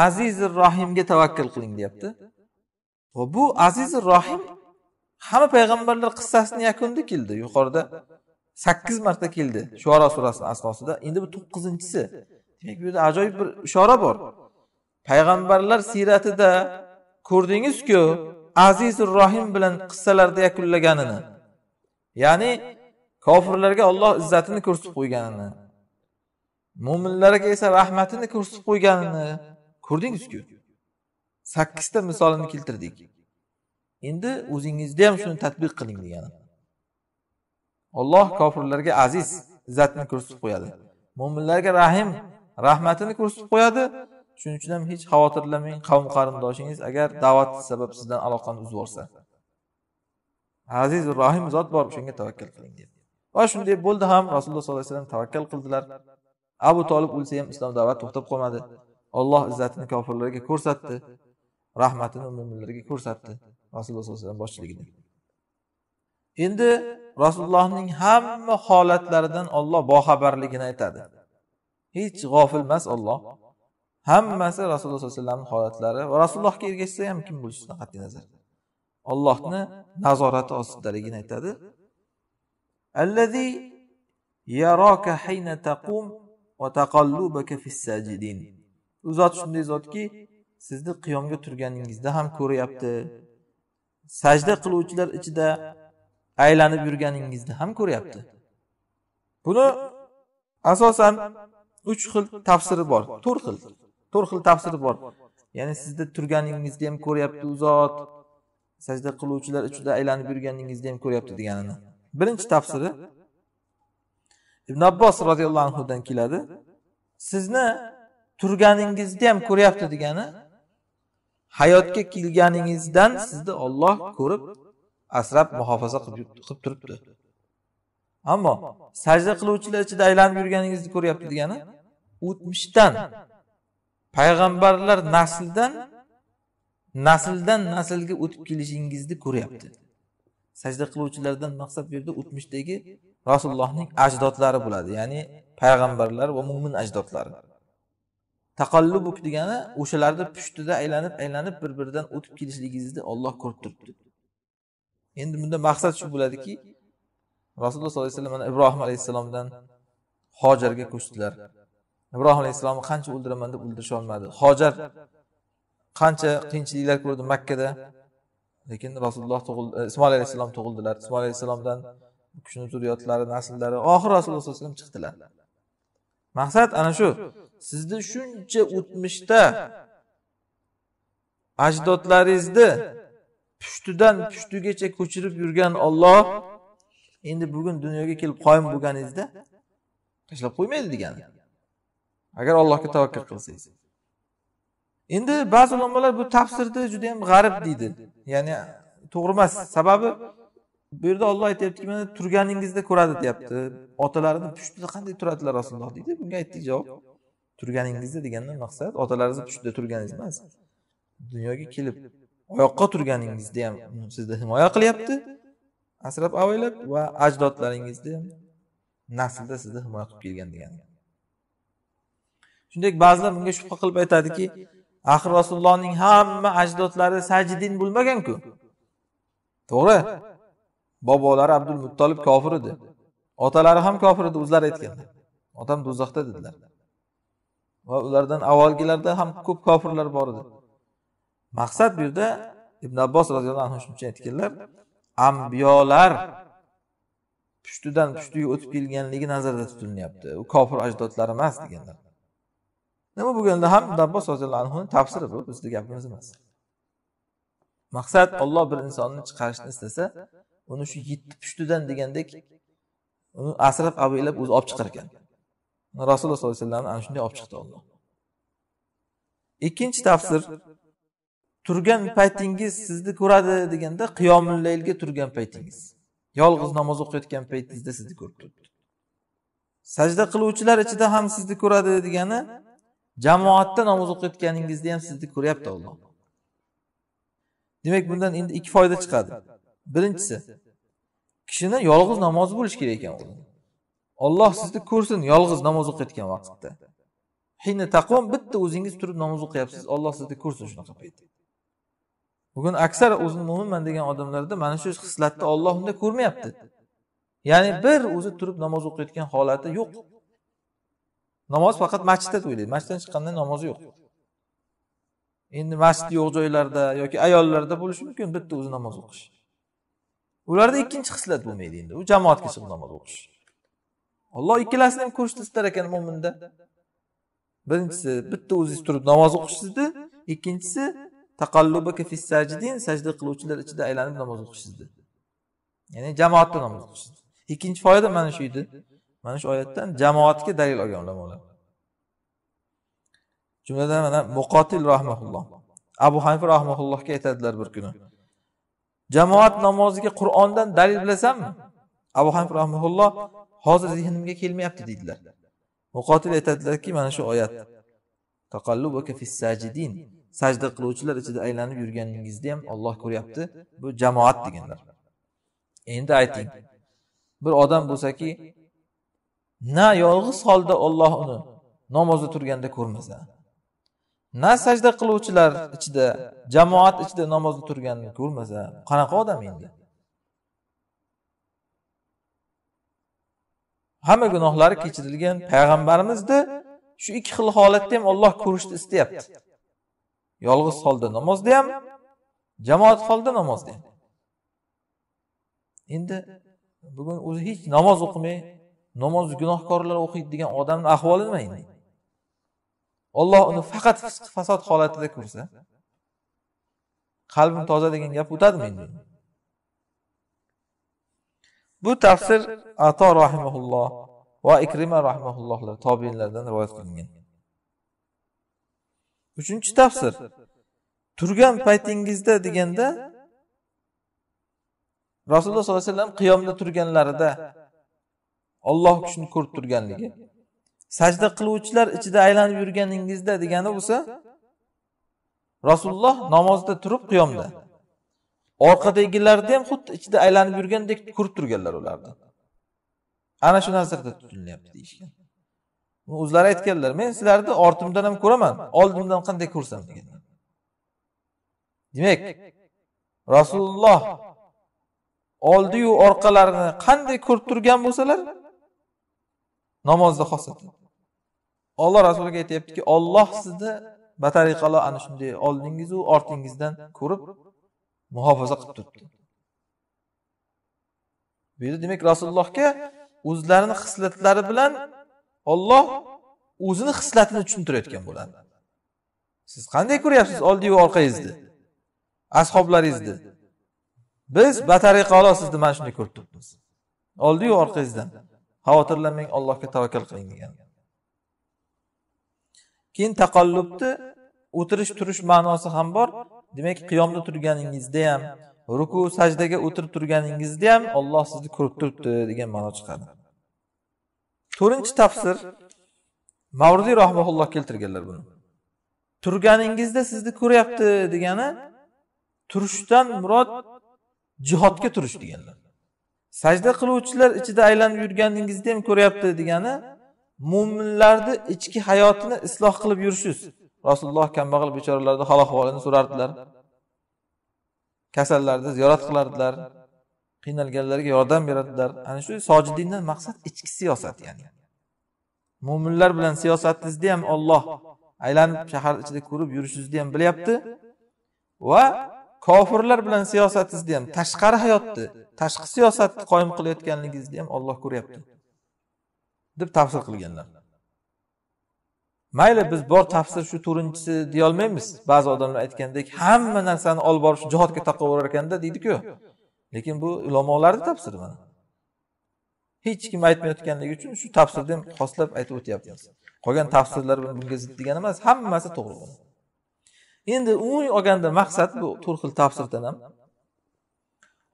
azizi rohimga tavakkal qiling deyapti va bu azizi rohim hamma payg'ambarlar qissasini yakunida keldi yuqorida sakkiz marta keldi shuaro surasi asnosida endi bu to'qqizinchisi demak bu yerda ajoyib bir ishora bor payg'ambarlar siyratida ko'rdingizku azizur rohim bilan qissalarda yakunlaganini ya'ni kofirlarga olloh izzatini ko'rsatib qo'yganini mo'minlarga esa rahmatini ko'rsatib qo'yganini ko'rdingizku sakkizta misolini keltirdik endi o'zingizda ham shuni tadbiq qiling yani. olloh kofirlarga aziz izzatni ko'rsatib qo'yadi mo'minlarga rahim rahmatini ko'rsatib qo'yadi shuning uchun ham hech xavotirlamang qavm qarindoshingiz agar da'vat sabab sizdan aloqani uzib yuborsa aziz rohim zot bor shunga tavakkal qiling deydi va shunday bo'ldi ham rasululloh sollallohu alayhi vasallam tavakkal qildilar abu tolib o'lsa ham islom da'vati to'xtab qolmadi olloh izzatini kofirlarga ko'rsatdi rahmatini mo'minlarga ko'rsatdi rasululloh sollallohu alayhi vasallam boshchiligida endi rasulullohning hamma holatlaridan olloh boxabarligini aytadi hech g'ofil emas olloh hammasi rasululloh sollallohu alayhi vasallamni holatlari va rasulullohga ergashsa ham kim bo'lishidan qat'iy nazar ollohni nazorati ostidaligini aytadi allazi yaroka hayna taqum va taqallubaka fissajidin u zot shunday zotki sizni qiyomga turganingizda ham ko'ryapti sajda qiluvchilar ichida aylanib yurganingizni ham ko'ryapti buni asosan uch xil tafsiri bor to'rt xil to'rt xil tafsiri bor ya'ni sizni turganingizni ham ko'ryapti u zot sajda qiluvchilar ichida aylanib yurganingizni ham ko'ryapti deganini birinchi tafsiri ibn abbos roziyallohu anhudan keladi sizni turganingizni ham ko'ryapti degani hayotga kelganingizdan sizni olloh ko'rib asrab muhofaza qilib turibdi ammo sajda qiluvchilar ichida aylanib yurganingizni ko'ryapti degani o'tmishdan payg'ambarlar nasldan nasldan naslga o'tib kelishingizni ko'ryapti sajda qiluvchilardan maqsad bu yerda o'tmishdagi rasulullohning ajdodlari bo'ladi ya'ni payg'ambarlar va mo'min ajdodlari taqallubuk degani o'shalarni pushtida aylanib aylanib bir biridan o'tib kelishligingizni olloh ko'rib turibdi endi bunda maqsad shu bo'ladiki rasululloh sollallohu alayhi vasallam mana ibrohim alayhissalomdan hojarga ko'chdilar ibrohim alayhissalomni qancha o'ldiraman deb o'ldirisholmadi hojar qancha qiyinchiliklar ko'rdi makkada lekin rasululloh tug'ildi e, ismoil alayhissalom tug'ildilar ismoil alayhissalomdan u kishini zurriyotlari nasllari oxiri rasululloh sallallohu alayhi vasallam chiqdilar maqsad ana shu sizni shuncha o'tmishda ajdodlaringizni pushtidan pushtigacha ko'chirib yurgan olloh endi bugun dunyoga kelib qoyim bo'lganingizda tashlab qo'ymaydi degani agar allohga tavakkal qilsangiz endi ba'zi ulamolar bu tafsirni juda yam g'arib deydi ya'ni to'g'ri emas sababi bu yerda olloh aytyaptiki mana turganingizda ko'radi deyapti otalarini pushtida qanday turadilar rasululloh deydi bunga aytdik javob turganingizda degandan maqsad otalaringizni pushtida turganingiz emas dunyoga kelib oyoqqa turganingizda ham sizni himoya qilyapti asrab avaylab va ajdodlaringizni ham naslda sizni himoya qilib kelgan degani shuningdek ba'zilar bunga shubha qilib aytadiki axir rasulullohning hamma ajdodlari sajidin bo'lmaganku to'g'ri bobolari abdul muttolib kofir edi otalari ham kofir edi o'zlari aytganlar otam do'zaxda dedilar va ulardan avvalgilarda ham ko'p kofirlar bor edi maqsad bu yerda ibn abbos roziyallohu anhu shuncha aytganlar ambiyolar pushtidan pushtiga o'tib kelganligi nazarda tutilyapti u kofir ajdodlar emas deganlar nima bo'lganda ham ibn abbos roziyallohu anhuni tafsiri bu bizni gapimiz emas maqsad olloh bir insonni chiqarishni istasa uni shu yetti pushtidan degandek uni asrab avaylab o'zi olib chiqar ekan rasululloh sollallohu alayhi vasallamni ana shunday olib chiqdi olloh ikkinchi tafsir turgan paytingiz sizni ko'radi deganda qiyomillaylga turgan paytingiz yolg'iz namoz o'qiyotgan paytingizda sizni ko'rib turibdi sajda qiluvchilar ichida ham sizni ko'radi degani jamoatda namoz o'qiyotganingizda ham sizni ko'ryapti olloh demak bundan endi ikki foyda chiqadi birinchisi kishini yolg'iz namozi bo'lishi kerak ekan olloh sizni ko'rsin yolg'iz namoz o'qiyotgan vaqtda hina taqvom bitta o'zingiz turib namoz o'qiyapsiz olloh sizni ko'rsin shunaqa paytda bugun aksar o'zini mo'minman degan odamlarda mana shu hislatni olloh unda ko'rmayapti ya'ni bir o'zi turib namoz o'qiyotgan holati yo'q namoz faqat masjidda o'ylaydi masjiddan chiqqanda namozi yo'q endi masjid yo'q joylarda yoki ayollarda bo'lishi mumkin bitta o'zi namoz o'qish ularda ikkinchi xislat bo'lmaydi endi u jamoatga chiqib namoz o'qish olloh ikkalasini ham ko'rishni istar ekan mo'minda birinchisi bitta o'zingiz turib namoz o'qishingizni ikkinchisi fis sajda qiluvchilar ichida aylanib namoz o'qishingizni ya'ni jamoatda namoz o'qishingiz ikkinchi foyda mana shu edi mana shu oyatdan jamoatga dalil olgan ulamolar jumladan mana muqotil rahmaulloh abu hanifa rahmaullohga aytadilar bir kuni jamoat namoziga qur'ondan dalil bilasanmi abu hanifa rahmaulloh hozir zehnimga kelmayapti deydilar muqotil aytadilarki mana shu oyat fis sajidin sajda qiluvchilar ichida aylanib yurganingizni ham olloh ko'ryapti bu jamoat deganlar endi ayting bir odam bo'lsaki na yolg'iz holda olloh uni namozda turganda ko'rmasa na sajda qiluvchilar ichida jamoat ichida namozda turganini ko'rmasa qanaqa odam endi hamma gunohlari kechirilgan payg'ambarimizni shu ikki xil holatda ham olloh ko'rishni istayapti yolg'iz holda namozda ham jamoat holda namozda ham endi bugun o'zi hech namoz o'qimay namoz gunohkorlar o'qiydi degan odamni ahvoli nima endi olloh uni faqat fisq fasod holatida ko'rsa qalbim toza degan gap o'tadimi endi bu tafsir ato rahimaulloh va ikrima rahimaullohlar tobiinlardan rivoyat qilingan uchinchi tafsir turgan paytingizda deganda rasululloh sollallohu alayhi vasallam qiyomda turganlarida olloh kishini ko'rib turganligi sajda qiluvchilar ichida aylanib yurganingizda degani bo'lsa rasululloh namozda turib qiyomda orqadagilarni ham xuddi ichida aylanib yurgandek ko'rib turganlar ularni ana shu nazarda tutilyapti deyishgan o'zlari aytganlar men sizlarni ortimdan ham ko'raman oldimdan qanday ko'rsam deganlar demak rasululloh oldiyu orqalarini qanday ko'rib turgan bo'lsalar namozda xosatan olloh rasuliga aytyaptiki olloh sizni batariqalo ana shunday oldingizu ortingizdan ko'rib muhofaza qilib turibdi bu yerda demak rasulullohga o'zlarini hislatlari bilan olloh o'zini hislatini tushuntirayotgan bo'ladi siz qanday ko'ryapsiz oldingi va orqangizni ashoblaringizni biz batariqalo sizni mana shunday ko'rib turibmiz oldiyu orqangizdan xavotirlanmang allohga tavakkal qiling degan keyin taqallubni o'tirish turish ma'nosi ham bor demak qiyomda turganingizda ham ruku sajdaga o'tirib turganingizda ham olloh sizni ko'rib turibdi degan ma'no chiqadi to'rtinchi tafsir mavrudiy rahmaulloh keltirganlar buni turganingizda sizni ko'ryapti degani turishdan murod jihodga turish deganlar sajda qiluvchilar ichida aylanib yurganingizda ham ko'ryapti degani mo'minlarni ichki hayotini isloh qilib yurishingiz rasululloh kambag'al bechoralarni hol ahvolini so'rardilar kasallarni ziyorat qilardilar qiynalganlarga yordam beradilar ana shu sojidindan maqsad ichki siyosat ya'ni mo'minlar bilan siyosatingizni ham olloh aylanib shahar ichida ko'rib yurishingizni ham bilyapti va kofirlar bilan siyosatingizni ham tashqari hayotni tashqi siyosatni qoyim qilayotganligingizni ham olloh ko'ryapti deb tafsir qilganlar mayli biz bor tafsir shu to'rtinchisi deyolmaymiz ba'zi odamlar aytgandek hamma narsani olib borish jihodga taqaverar ekanda deydiku lekin bu ulamolarni tafsiri mana hech kim aytmayotganligi uchun shu tafsirni ham xoslab aytib o'tyapmiz qolgan tafsirlar bunga zid degani emas hammasi to'g'ri endi umumiy olganda maqsad bu to'rt xil tafsirdan ham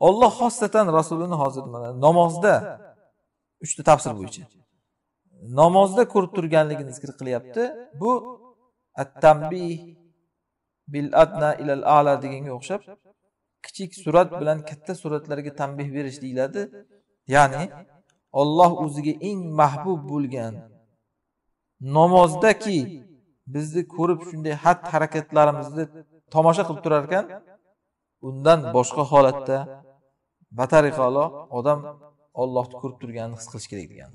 olloh xossatan rasulini hozir mana namozda uchta tafsir bo'yicha namozda ko'rib turganligini zikr qilyapti bu at tambi bil adna ilal ala deganga o'xshab kichik surat bilan katta suratlarga tanbeh berish deyiladi ya'ni olloh o'ziga eng mahbub bo'lgan namozdaki bizni ko'rib shunday xatti harakatlarimizni tomosha qilib turar ekan undan boshqa holatda batariqalo odam ollohni ko'rib turganini his qilish kerak degan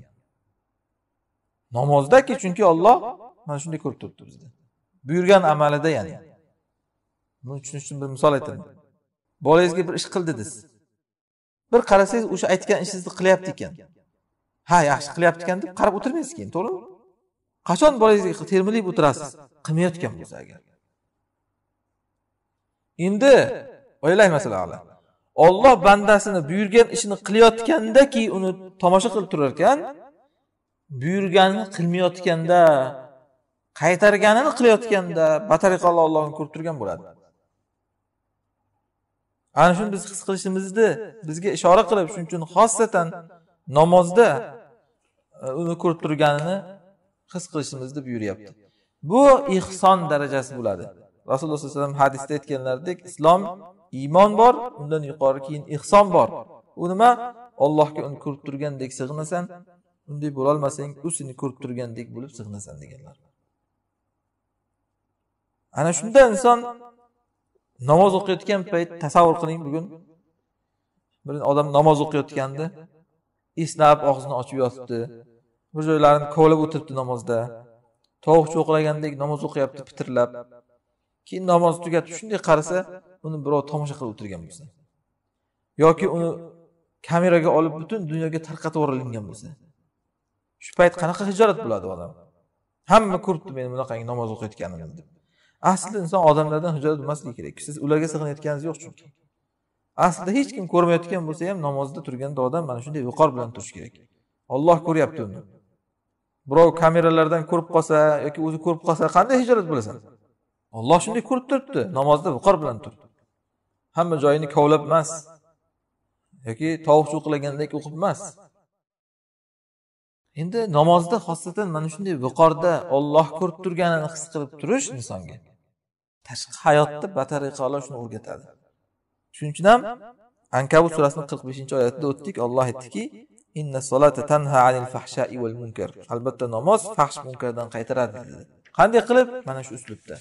namozdaki chunki olloh mana shunday ko'rib turibdi bizni buyurgan amalida ya'ni buni tushunish uchun bir misol aytaman bolangizga bir ish qildi desiz bir qarasangiz o'sha aytgan ishingizni qilyapti ekan ha yaxshi qilyapti ekan deb qarab o'tirmaysiz keyin to'g'rimi qachon bolangizga termilib o'tirasiz qilmayotgan bo'lsa agar endi o'ylang masalan olloh bandasini buyurgan ishini qilayotgandaki uni tomosha qilib turar ekan buyurganini qilmayotganda qaytarganini qilayotganda batariqa ollohni ko'rib turgan bo'ladi ana shuni biz his qilishimizni bizga ishora qilib shuning uchun xosatan namozda e, uni ko'rib turganini his qilishimizni buyuryapti bu ehson darajasi bo'ladi rasululloh sallallohu alayhi vasallam hadisda aytganlaridek islom iymon bor undan yuqori keyin ehson bor u nima ollohga uni ko'rib turgandek sig'inasan unday bo'lolmasang u seni ko'rib turgandek bo'lib sig'inasan deganlar ana shunda inson namoz o'qiyotgan payt tasavvur qiling bugun bir odam namoz o'qiyotgandi esnab og'zini ochib yotibdi bir joylarini kovlab o'tiribdi namozda tovuq cho'qlagandek namoz o'qiyapti pitirlab keyin namoz tugatib shunday qarasa uni birov tomosha qilib o'tirgan bo'lsa yoki uni kameraga olib butun dunyoga tarqatib yuborilgan bo'lsa shu payt qanaqa hijorat bo'ladi odam hamma ko'ribdi meni bunaqangi namoz o'qiyotganimni deb aslida inson odamlardan hijolat bo'lmasligi kerak siz ularga sig'inayotganingiz yo'q chunki aslida hech kim ko'rmayotgan bo'lsa ham namozda turganda odam mana shunday viqor bilan turishi kerak olloh ko'ryapti uni birov kameralardan ko'rib qolsa yoki o'zi ko'rib qolsa qanday hijolat bo'lasan olloh shunday ko'rib turibdi namozda viqor bilan tur hamma joyini kovlab emas yoki tovuq cho'qilagandek o'qib emas endi namozda xosatan mana shunday viqorda olloh ko'rib turganini his qilib turish insonga tashqi hayotda batariqalar shuni o'rgatadi shuning uchun ham ankabut surasini qirq beshinchi oyatida o'tdik olloh aytdiki tanha fahshai munkar albatta namoz fahsh munkardan qaytaradi dedi qanday qilib mana shu uslubda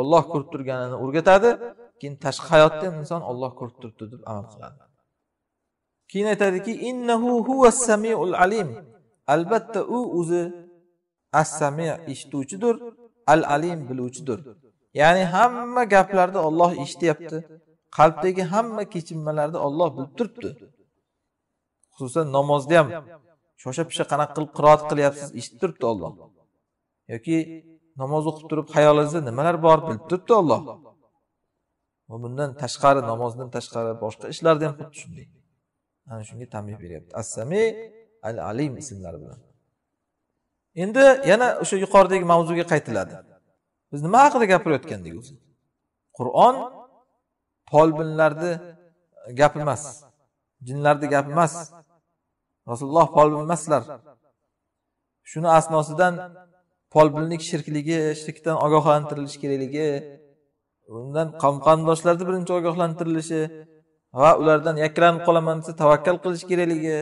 olloh ko'rib turganini o'rgatadi keyin tashqi hayotda inson olloh ko'rib turibdi deb amal qiladi keyin aytadiki innahu alim albatta u o'zi as eshituvchidir al alim biluvchidir ya'ni hamma gaplarni olloh eshityapti qalbdagi hamma kechinmalarni olloh bilib turibdi xususan namozda ham shosha pisha qanaqa qilib qiroat qilyapsiz eshitib turibdi olloh yoki namoz o'qib turib xayolingizda nimalar bor bilib turibdi olloh va bundan tashqari namozdan tashqari boshqa ishlarda ham xuddi shunday ana shunga tanbeh beryapti assami al alim ismlari bilan endi yana o'sha yuqoridagi mavzuga qaytiladi biz nima haqida gapirayotgandik o'zi qur'on polbinlarni gapi emas jinlarni gapi emas rasululloh folbin emaslar shuni asnosidan polbinlik shirkligi shirkdan ogohlantirilishi kerakligi undan qavm qarindoshlarni birinchi ogohlantirilishi va ulardan yakkalanib qolaman desa tavakkal qilish kerakligi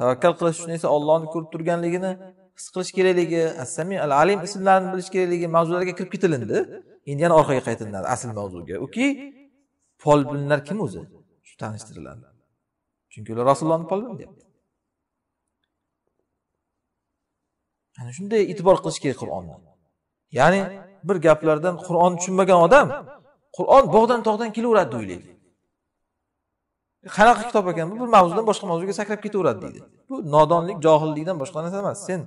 tavakkal qilish uchun esa ollohni ko'rib turganligini his qilish kerakligi assami al alim ismlarini bilish kerakligi mavzularga kirib ketilindi endi yana orqaga qaytilinadi asl mavzuga uki folbinlar kim o'zi shu tanishtiriladi chunki ular rasulullohni folbin deyapti ana shunday e'tibor qilish kerak qur'onni ya'ni bir gaplardan qur'onni tushunmagan odam qur'on bog'dan tog'dan kelaveradi deylik qanaqa kitob ekan bu bir mavzudan boshqa mavzuga sakrab ketaveradi deydi bu nodonlik johillikdan boshqa narsa emas sen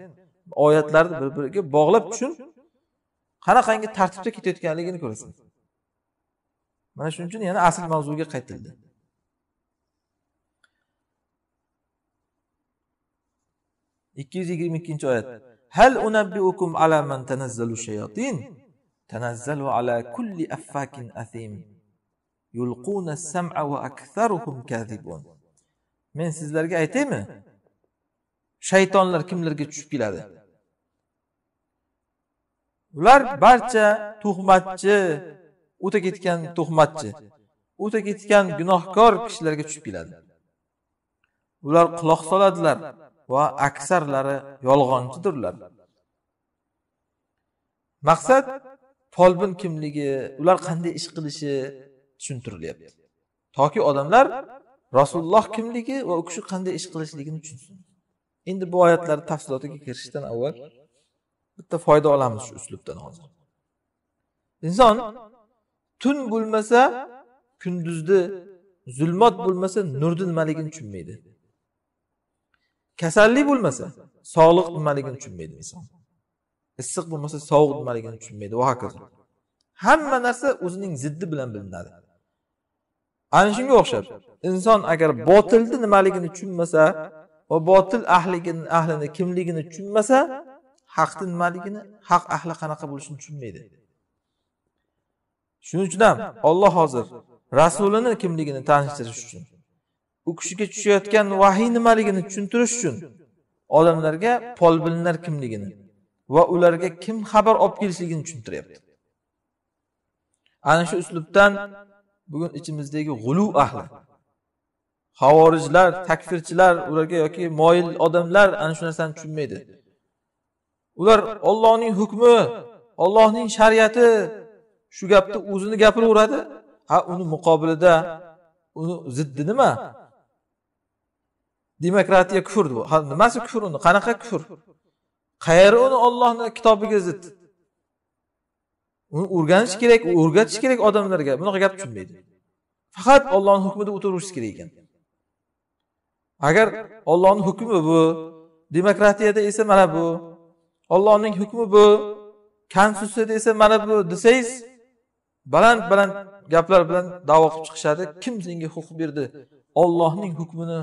oyatlarni bir biriga bog'lab tushun qanaqangi tartibda ketayotganligini ko'rasan mana shuning uchun yana asl mavzuga qaytildi ikki yuz yigirma ikkinchi oyat hal unabbiukum ala man tanazzalu tanazzalu ala kulli affakin athim yulquna sam'a va aktharuhum kadhibun men sizlarga aytaymi shaytonlar kimlarga tushib keladi ular barcha tuhmatchi o'ta ketgan tuhmatchi o'ta ketgan gunohkor kishilarga tushib keladi ular quloq soladilar va aksarlari yolg'onchidirlar maqsad folbin kimligi ular qanday ish qilishi tushuntirilyapti toki odamlar rasululloh kimligi va u kishi qanday ish qilishligini tushunsin endi bu oyatlarni tafsilotiga kirishdan avval bitta foyda olamiz shu uslubdan hozir inson tun bo'lmasa kunduzni zulmat bo'lmasa nurni nimaligini tushunmaydi kasallik bo'lmasa sog'liq nimaligini tushunmaydi inson issiq bo'lmasa sovuq nimaligini tushunmaydi va hokazo hamma narsa o'zining ziddi bilan bilinadi ana shunga o'xshab inson agar botilni nimaligini tushunmasa va botil ahligini ahlini kimligini tushunmasa haqni nimaligini haq ahli qanaqa bo'lishini tushunmaydi shuning uchun ham olloh hozir rasulini kimligini tanishtirish uchun u kishiga tushayotgan vahiy nimaligini tushuntirish uchun odamlarga polbinlar kimligini va ularga kim xabar olib kelishligini tushuntiryapti ana shu uslubdan bugun ichimizdagi g'ulu ahli havorijlar takfirchilar ularga yoki moyil odamlar ana shu narsani tushunmaydi ular ollohning hukmi ollohning shariati shu gapni o'zini gapiraveradi ha uni muqobilida uni ziddi nima demokratiya kufr bu nimasi kufr uni qanaqa kufr qayeri uni ollohni kitobiga zid uni o'rganish kerak o'rgatish kerak odamlarga bunaqa gap tushunmaydi faqat ollohni hukmida o'tiraverish kerak ekan agar ollohni hukmi bu demokratiyada esa mana bu ollohning hukmi bu konstitutsiyada esa mana bu desangiz baland baland gaplar bilan davo qilib chiqishadi kim senga huquq berdi ollohning hukmini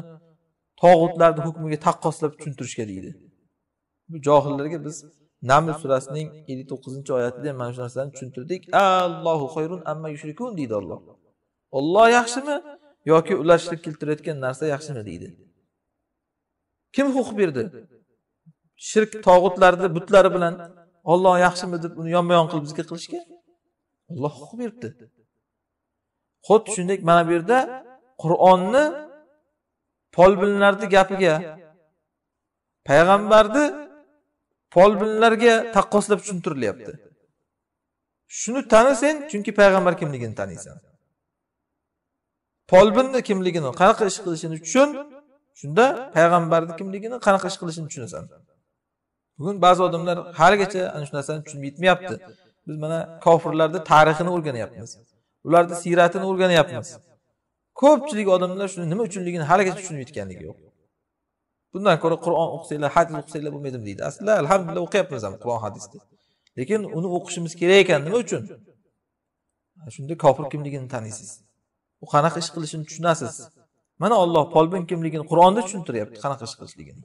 tog'utlarni hukmiga taqqoslab tushuntirishga deydi bu johillarga biz naml surasining ellik to'qqizinchi oyatida ham mana shu narsani tushuntirdik allohu xayrun amma yushrikun deydi olloh olloh yaxshimi yoki ular shirk keltirayotgan narsa yaxshimi deydi kim huquq berdi shirk tog'utlarni butlari bilan olloh yaxshimi deb uni yonma yon qilib zikr qilishga olloh huquq beribdi xuddi shuningdek mana bu yerda qur'onni polbinlarni gapiga payg'ambarni polbinlarga taqqoslab tushuntirilyapti shuni tani sen chunki payg'ambar kimligini taniysan folbinni kimligini qanaqa ish qilishini tushun shunda payg'ambarni kimligini qanaqa ish qilishini tushunasan bugun ba'zi odamlar haligacha ana shu narsani tushunib yetmayapti biz mana kofirlarni tarixini o'rganyapmiz ularni siyratini o'rganyapmiz ko'pchilik odamlar shuni nima uchunligini haligacha tushunib yetganligi yo'q bundan ko'ra qur'on o'qisanglar hadis o'qisanglar bo'lmaydimi deydi aslida alhamdulillah o'qiyapmiz ham qur'on hadisni lekin uni o'qishimiz kerak ekan nima uchun shunda kofir kimligini taniysiz u qanaqa ish qilishini tushunasiz mana olloh folbin kimligini qur'onda tushuntiryapti qanaqa ish qilishligini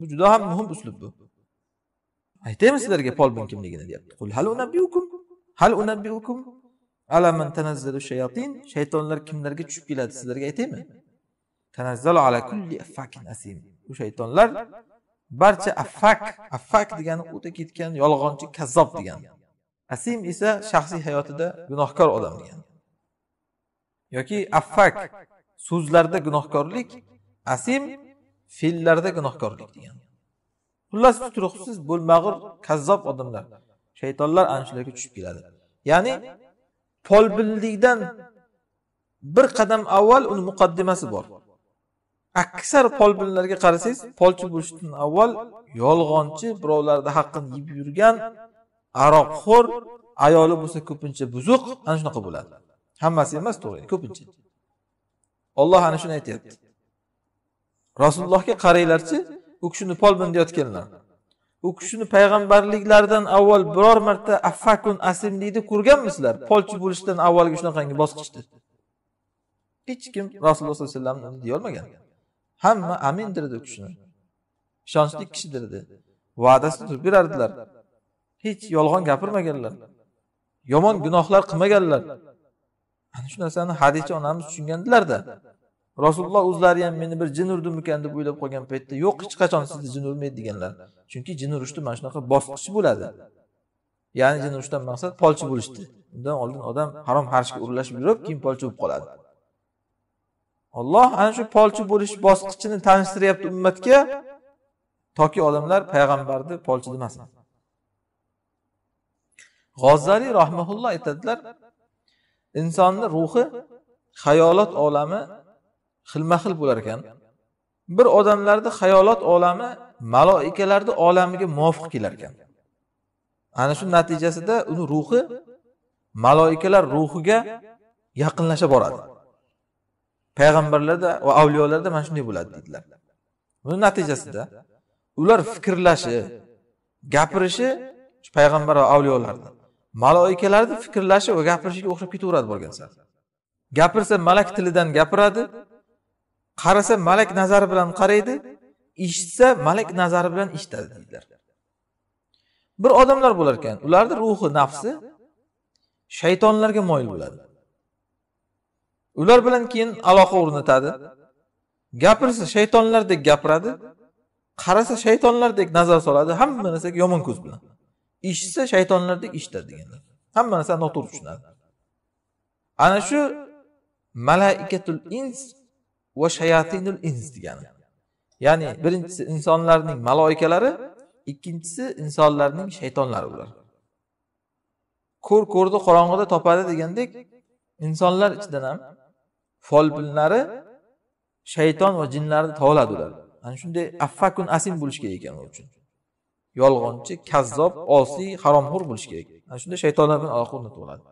bu juda ham muhim uslub bu aytaymi sizlarga folbin kimligini deyapti tanazzalu shaytonlar kimlarga tushib keladi sizlarga aytaymi tanazzalu asim u shaytonlar barcha affak affak degani o'ta ketgan yolg'onchi kazzob degani asim esa shaxsiy hayotida gunohkor odam degani yoki affak so'zlarda gunohkorlik asim fe'llarda gunohkorlik degan xullas tuturuqsiz bo'lmag'ur kazzob odamlar shaytonlar ana shularga tushib keladi ya'ni folbinlikdan bir qadam avval uni muqaddimasi bor aksar folbinlarga qarasangiz polchi bo'lishdan avval yolg'onchi birovlarni haqqini yeb yurgan aroqxo'r ayoli bo'lsa ko'pincha buzuq ana shunaqa bo'ladi hammasi emas to'g'ri ko'pincha olloh ana shuni aytyapti rasulullohga qaranglarchi u kishini pol deyotganlar u kishini payg'ambarliklaridan avval biror marta affakun asimlikni ko'rganmisizlar polchi bo'lishdan avvalgi shunaqangi bosqichda hech kim rasululloh sollallohu alayhi vasallamni deyolmagan hamma amin dedi u kishini ishonchli kishidir edi va'dasini turib berardilar hech yolg'on gapirmaganlar yomon gunohlar qilmaganlar ana shu narsani hadischa onamiz tushungandilarda rasululloh o'zlari ham meni bir jin urdimikan deb o'ylab qolgan paytda yo'q hech qachon sizni jin urmaydi deganlar chunki jin urishni mana shunaqa bosqichi bo'ladi ya'ni jin urishdan maqsad polchi bo'lishdi undan oldin odam harom harishga urilashib yurib keyin polchi bo'lib qoladi olloh ana shu polchi bo'lish bosqichini tanishtiryapti ummatga toki odamlar payg'ambarni polchi demasin g'ozzaliy rahmaulloh aytadilar insonni ruhi xayolot olami xilma xil bo'lar ekan bir odamlarni xayolot olami maloikalarni olamiga muvofiq kelar ekan ana shu natijasida uni ruhi maloikalar ruhiga yaqinlasha boradi payg'ambarlarda va avliyolarda mana shunday bo'ladi deydilar buni natijasida ular fikrlashi gapirishi payg'ambar va avliyolarni maloikalarni fikrlashi va gapirishiga o'xshab ketaveradi borgan sari gapirsa malak tilidan gapiradi qarasa malak nazari bilan qaraydi eshitsa malak nazari bilan eshitadi deydilar bir odamlar bo'lar ekan ularni ruhi nafsi shaytonlarga moyil bo'ladi ular bilan keyin aloqa o'rnatadi gapirsa shaytonlardek gapiradi qarasa shaytonlardek nazar soladi hamma narsaga yomon ko'z bilan eshitsa shaytonlardek eshitadi deganlar hamma narsa noto'g'ri tushunadi ana shu malaikatul ins va shayatinul ins degani ya'ni birinchisi insonlarning maloikalari ikkinchisi insonlarning shaytonlari ular ko'r ko'rni qorong'ida topadi degandek insonlar ichidan ham folbinlari shayton va jinlarni tovladi ular ana shunday affakun asim bo'lishi kerak ekan u uchun yolg'onchi kazzob osiy haromxo'r bo'lishi kerak ana shunda shaytonlar bilan aloqa o'rnatib oladi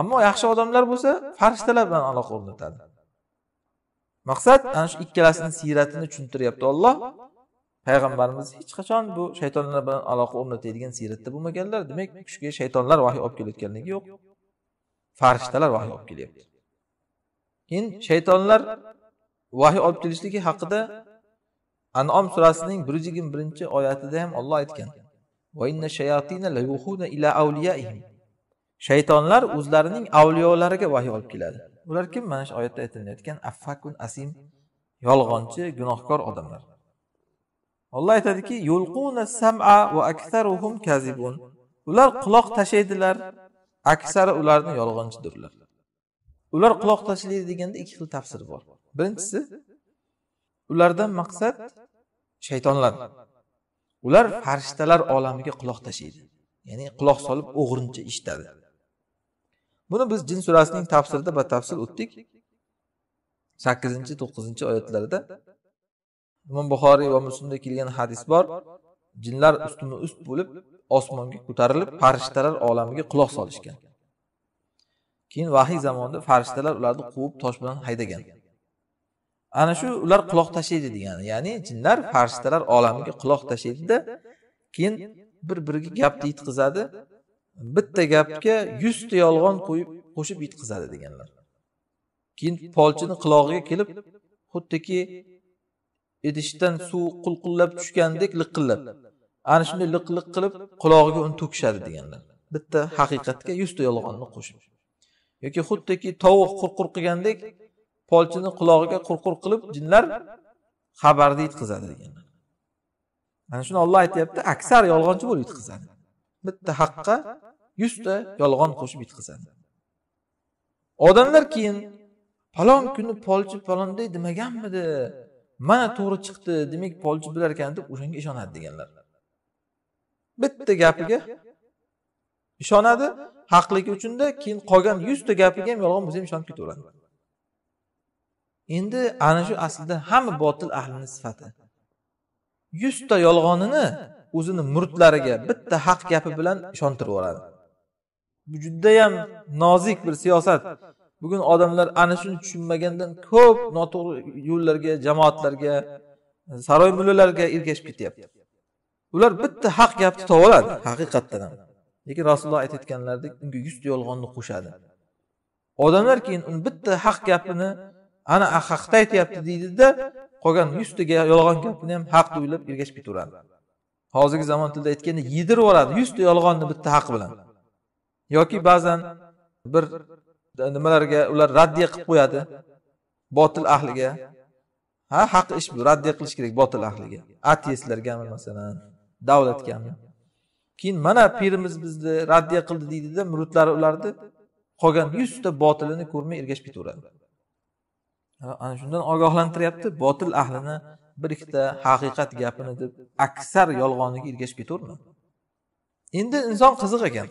ammo yaxshi odamlar bo'lsa farishtalar bilan aloqa o'rnatadi maqsad ana shu ikkalasini siyratini tushuntiryapti olloh payg'ambarimiz hech qachon bu shaytonlar bilan aloqa o'rnatadigan siyratda bo'lmaganlar demak u kishiga shaytonlar vahiy olib kelayotganligi yo'q farishtalar vahiy olib kelyapti keyin shaytonlar vahiy olib kelishligi haqida anom surasining bir yuz yigirma birinchi oyatida ham olloh aytgan shaytonlar o'zlarining avliyolariga vahiy olib keladi ular kim mana shu oyatda aytilayotgan affakun asim yolg'onchi gunohkor odamlar olloh aytadiki sam'a kazibun ular quloq tashlaydilar aksari ularni yolg'onchidirlar ular quloq tashlaydi deganda ikki xil tafsir bor birinchisi ulardan maqsad shaytonlar ular farishtalar olamiga quloq tashlaydi ya'ni quloq solib o'g'rincha eshitadi buni biz jin surasining tafsirida batafsil o'tdik sakkizinchi to'qqizinchi oyatlarida imom buxoriy va muslimda kelgan hadis bor jinlar ustma ust bo'lib osmonga ko'tarilib farishtalar olamiga quloq solishgan keyin vahiy zamonida farishtalar ularni quvib tosh bilan haydagan ana shu ular quloq tashlaydi degani ya'ni jinlar farishtalar olamiga quloq tashlaydida keyin bir biriga gapni yetqizadi bitta gapga yuzta yolg'on qo'yib qo'shib yetqizadi deganlar keyin polchini qulog'iga kelib xuddiki idishdan suv qulqullab tushgandek liqillab ana shunday liq liq qilib qulog'iga uni to'kishadi deganlar bitta haqiqatga yuzta yolg'onni qo'shib yoki xuddiki tovuq qurqur qilgandek polchini qulog'iga qurqur qilib jinlar xabarni yetkazadi deganlar mana shuni olloh aytyapti aksar yolg'onchi bo'lib yetkazadi bitta haqqa yuzta yolg'on qo'shib yetkazadi odamlar keyin falon kuni polchi falonday demaganmidi mana to'g'ri chiqdi demak polchi bilar ekan deb o'shanga ishonadi deganlar bitta gapiga ishonadi haqligi uchunda keyin qolgan yuzta gapiga ham yolg'on bo'lsa ham ishonib ketaveradi endi ana shu aslida hamma botil ahlini sifati yuzta yolg'onini o'zini murtlariga bitta haq gapi bilan ishontirib yuboradi bu judayam nozik bir siyosat bugun odamlar ana shuni tushunmagandan ko'p noto'g'ri yo'llarga jamoatlarga saroy mullalarga ergashib ketyapti ular bitta haq gapni topib oladi haqiqatdan ham lekin rasululloh aytayotganlaridek unga yuzta yolg'onni qo'shadi odamlar keyin uni bitta haq gapini ana ah, haqda aytyapti deydida qolgan yuztaga yolg'on gapini ham haq o'ylab ergashib ketaveradi hozirgi zamon tilida aytganda yedirib yuboradi yuzta yolg'onni bitta haq bilan yoki ba'zan bir nimalarga ular raddiya qilib qo'yadi botil ahliga ha haq ish bu raddiya qilish kerak botil ahliga ateistlargami masalan davlatgami keyin mana pirimiz bizni raddiya qildi deydida muridlari ularni qolgan yuzta botilini ko'rmay ergashib ketaveradi ana shundan ogohlantiryapti botil ahlini bir ikkita haqiqat gapini deb aksar yolg'onliga ergashib ketaverma endi inson qiziq ekan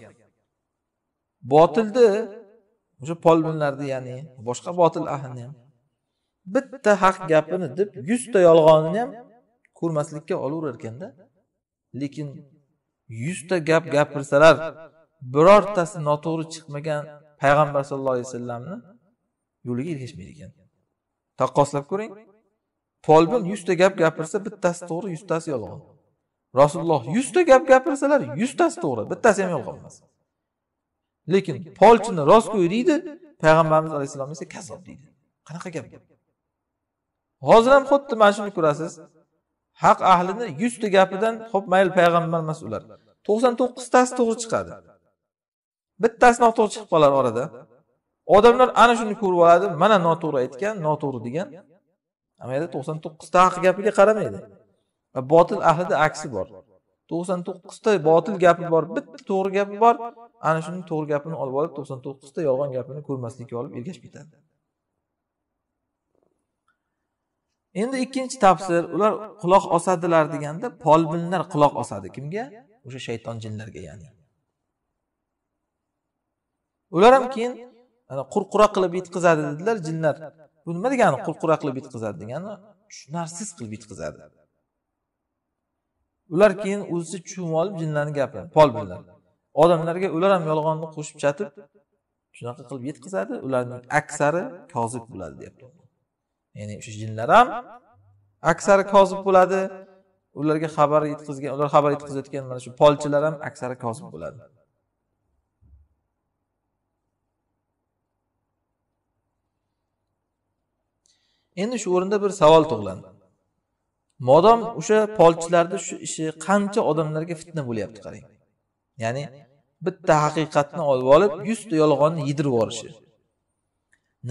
botilni o'sha polbinlarni ya'ni boshqa botil ahlini ham bitta haq gapini deb yuzta yolg'onini ham ko'rmaslikka olaverar ekanda lekin yuzta gap gapirsalar birortasi noto'g'ri chiqmagan payg'ambar sallallohu alayhi vasallamni yo'liga ergashmaydi ekan taqqoslab ko'ring folbin yuzta gap gapirsa bittasi to'g'ri yuztasi yolg'on rasululloh yuzta gap gapirsalar yuztasi to'g'ri bittasi ham yolg'on emas lekin polchini rostgo'y deydi payg'ambarimiz alayhissalom esa kazob deydi qanaqa gap hozir ham xuddi mana shuni ko'rasiz haq ahlini yuzta gapidan ho'p mayli payg'ambar emas ular to'qson to'qqiztasi to'g'ri chiqadi bittasi noto'g'ri chiqib qolar orada odamlar ana shuni ko'rib oladi mana noto'g'ri aytgan noto'g'ri degan mana yerda to'qqizta haq gapiga qaramaydi botil ahlida aksi bor to'qson to'qqizta botil gapi bor bitta to'g'ri gapi bor ana shuni to'g'ri gapini olib olib to'qson to'qqizta yolg'on gapini ko'rmaslikka olib ergashib ketadi endi ikkinchi tafsir ular quloq osadilar deganda polbinlar quloq osadi kimga o'sha shayton jinlarga ya'ni ular ham keyin ana qurqura qilib yetkazadi dedilar jinlar bu nima degani qurqura qilib yetkazadi degani tushunarsiz qilib yetkazadi ular keyin o'zicha tushunib olib jinlarni gapini pol bilan odamlarga ular ham yolg'onni qo'shib chatib shunaqa qilib yetkazadi ularning aksari kozib bo'ladi deyapti ya'ni o'sha jinlar ham aksari kozib bo'ladi ularga xabar yetkazgan ular xabar yetkazayotgan mana shu polchilar ham aksari kozib bo'ladi endi shu o'rinda bir savol tug'iladi modom o'sha polchilarni shu ishi qancha odamlarga fitna bo'lyapti qarang ya'ni bitta haqiqatni olib olib yuzta yolg'onni yedirib yuborishi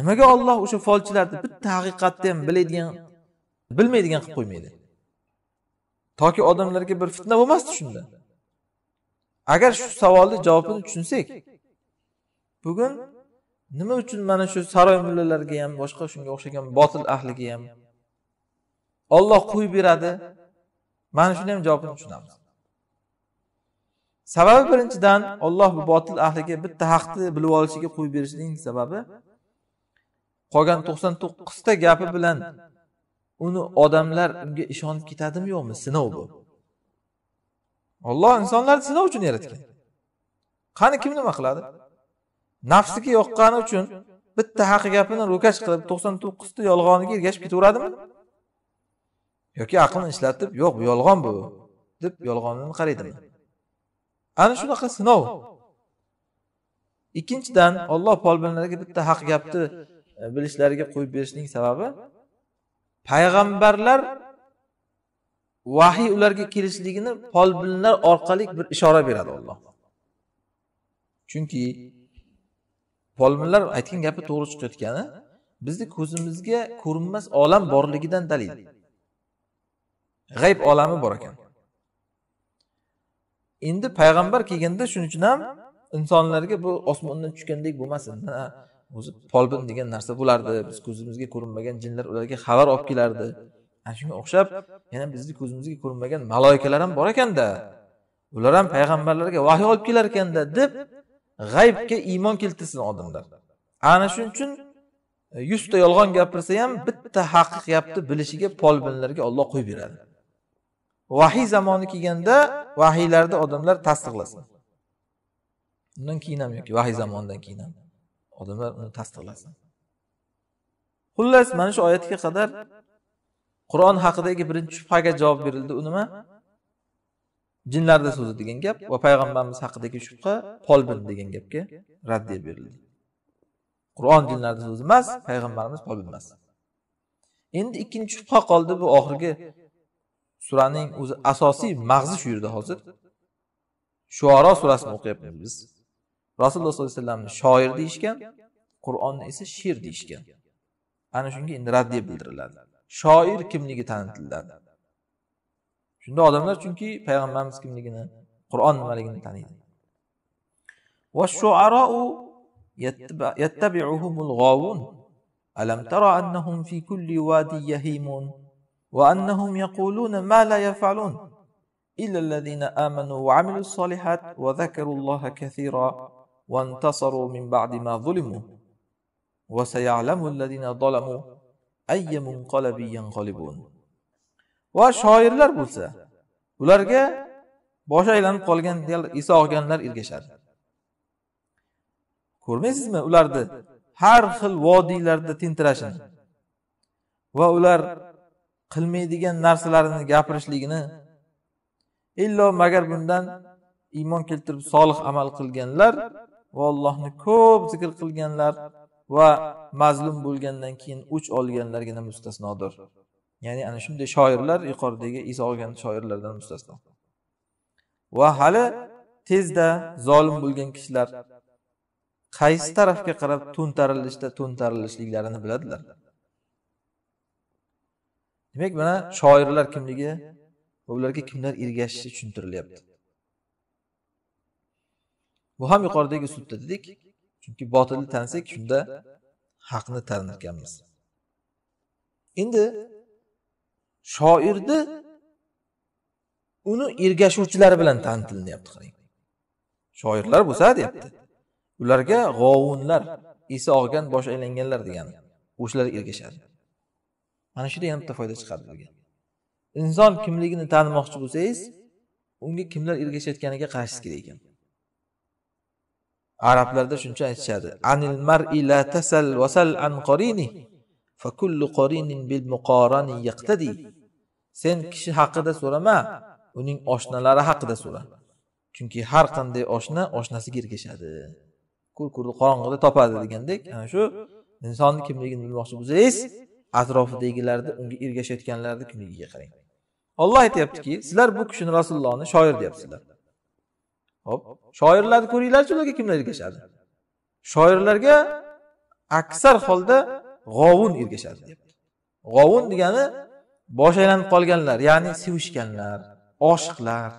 nimaga olloh o'sha folchilarni bitta haqiqatni ham biladigan bilmaydigan qilib qo'ymaydi toki odamlarga bir fitna bo'lmasdi shunda agar shu savolni javobini tushunsak bugun nima uchun mana shu saroy mullalarga ham boshqa shunga o'xshagan botil ahliga ham olloh qo'yib beradi mana shuni ham javobini tushunamiz sababi birinchidan olloh bu botil ahliga bitta haqni bilib olishiga qo'yib berishining sababi qolgan to'qson to'qqizta gapi bilan uni odamlar unga ishonib ketadimi yo'qmi sinov bu olloh insonlarni sinov uchun yaratgan qani kim nima qiladi nafsiga yoqqani uchun bitta haq gapini ro'kash qilib to'qson to'qqizta yolg'oniga ergashib ketaveradimi yoki aqlini ishlatib yo'q bu yolg'on bu deb yolg'onini qaraydimi ana shunaqa sinov ikkinchidan olloh folbinlarga bitta haq gapni e, bilishlariga qo'yib berishning sababi payg'ambarlar vahiy ularga kelishligini folbinlar orqali bir ishora beradi olloh chunki polmonlar aytgan gapi to'g'ri chiqayotgani bizni ko'zimizga ko'rinmas olam borligidan dalil g'ayb olami bor ekan endi payg'ambar kelganda shuning uchun ham insonlarga bu osmondan tushgandek bo'lmasin o'zi polbin degan narsa bo'lardi biz ko'zimizga ko'rinmagan jinlar ularga xabar olib kelardi ana shunga o'xshab yana bizni ko'zimizga ko'rinmagan maloyikalar ham bor ekanda ular ham payg'ambarlarga vahiy olib kelar ekanda deb g'aybga iymon keltirsin odamlar ana shuning uchun e, yuzta yolg'on gapirsa ham bitta haqiq gapni bilishiga polbinlarga olloh qo'yib beradi vahiy zamoni kelganda vahiylarni odamlar tasdiqlasin undan keyin ham yoki vahiy zamonidan keyin ham odamlar uni tasdiqlasin xullas mana shu oyatga qadar qur'on haqidagi birinchi shubhaga javob berildi u nima jinlarda so'zi degan gap va payg'ambarimiz haqidagi shubha polbin degan gapga raddiya berildi qur'on jinlarda so'zi emas payg'ambarimiz polbin emas endi ikkinchi shubha qoldi bu oxirgi suraning o'zi asosiy mag'zi shu yerda hozir shuoro surasini o'qiyapmiz biz rasululloh sollallohu alayhi vasallamni shoir deyishgan qur'onni esa she'r deyishgan ana shunga endi raddiya bildiriladi shoir kimligi tanitiladi shunda odamlar chunki payg'ambarimiz kimligini qur'on nimaligini taniydi يتبعهم الغاوون ألم ترى أنهم في كل وادي يهيمون وأنهم يقولون ما لا يفعلون إلا الذين آمنوا وعملوا الصالحات وذكروا الله كثيرا وانتصروا من بعد ما ظلموا وسيعلم الذين ظلموا أي منقلب ينقلبون va shoirlar bo'lsa ularga boshi aylanib qolgan iso olganlar ergashadi ko'rmaysizmi ularni har xil vodiylarda tentirashini va ular qilmaydigan narsalarini gapirishligini illo magar bundan iymon keltirib solih amal qilganlar va allohni ko'p zikr qilganlar va mazlum bo'lgandan keyin o'ch olganlargina mustasnodir ya'ni ana shunday shoirlar yuqoridagi iso olgan shoirlardan mustasno va hali tezda zolim bo'lgan kishilar qaysi tarafga qarab to'ntarilishda to'ntarilishliklarini biladilar demak mana shoirlar kimligi va ularga kimlar ergashishi tushuntirilyapti bu ham yuqoridagi uslubda dedik chunki botilni tansak shunda haqni tanirkanmiz endi shoirni uni ergashuvchilari bilan tanitilyapti qarang shoirlar bo'lsa deyapti ularga g'ovunlar esi og'gan bosh aylanganlar degani o'shalar ergashadi mana shunda yana bitta foyda chiqarilgan inson kimligini tanimoqchi bo'lsangiz unga kimlar ergashayotganiga qarashingiz kerak ekan arablarda shuncha aytishadi anil mar'i la tasal vasal an qorini fa kullu qorinin bil muqorani yaqtadi sen kishi haqida so'rama uning oshnalari haqida so'ra chunki har qanday oshna oshnasiga ergashadi kurkurni qorong'ida topadi degandek ana shu insonni kimligini bilmoqchi bo'lsangiz atrofidagilarni unga ergashayotganlarni kimligiga qarang olloh aytyaptiki sizlar bu kishini rasulullohni shoir deyapsizlar hop shoirlarni ko'ringlarchi ularga kimlar ergashadi shoirlarga aksar holda g'ovun ergashadi g'ovun degani bosh aylanib qolganlar ya'ni sevishganlar oshiqlar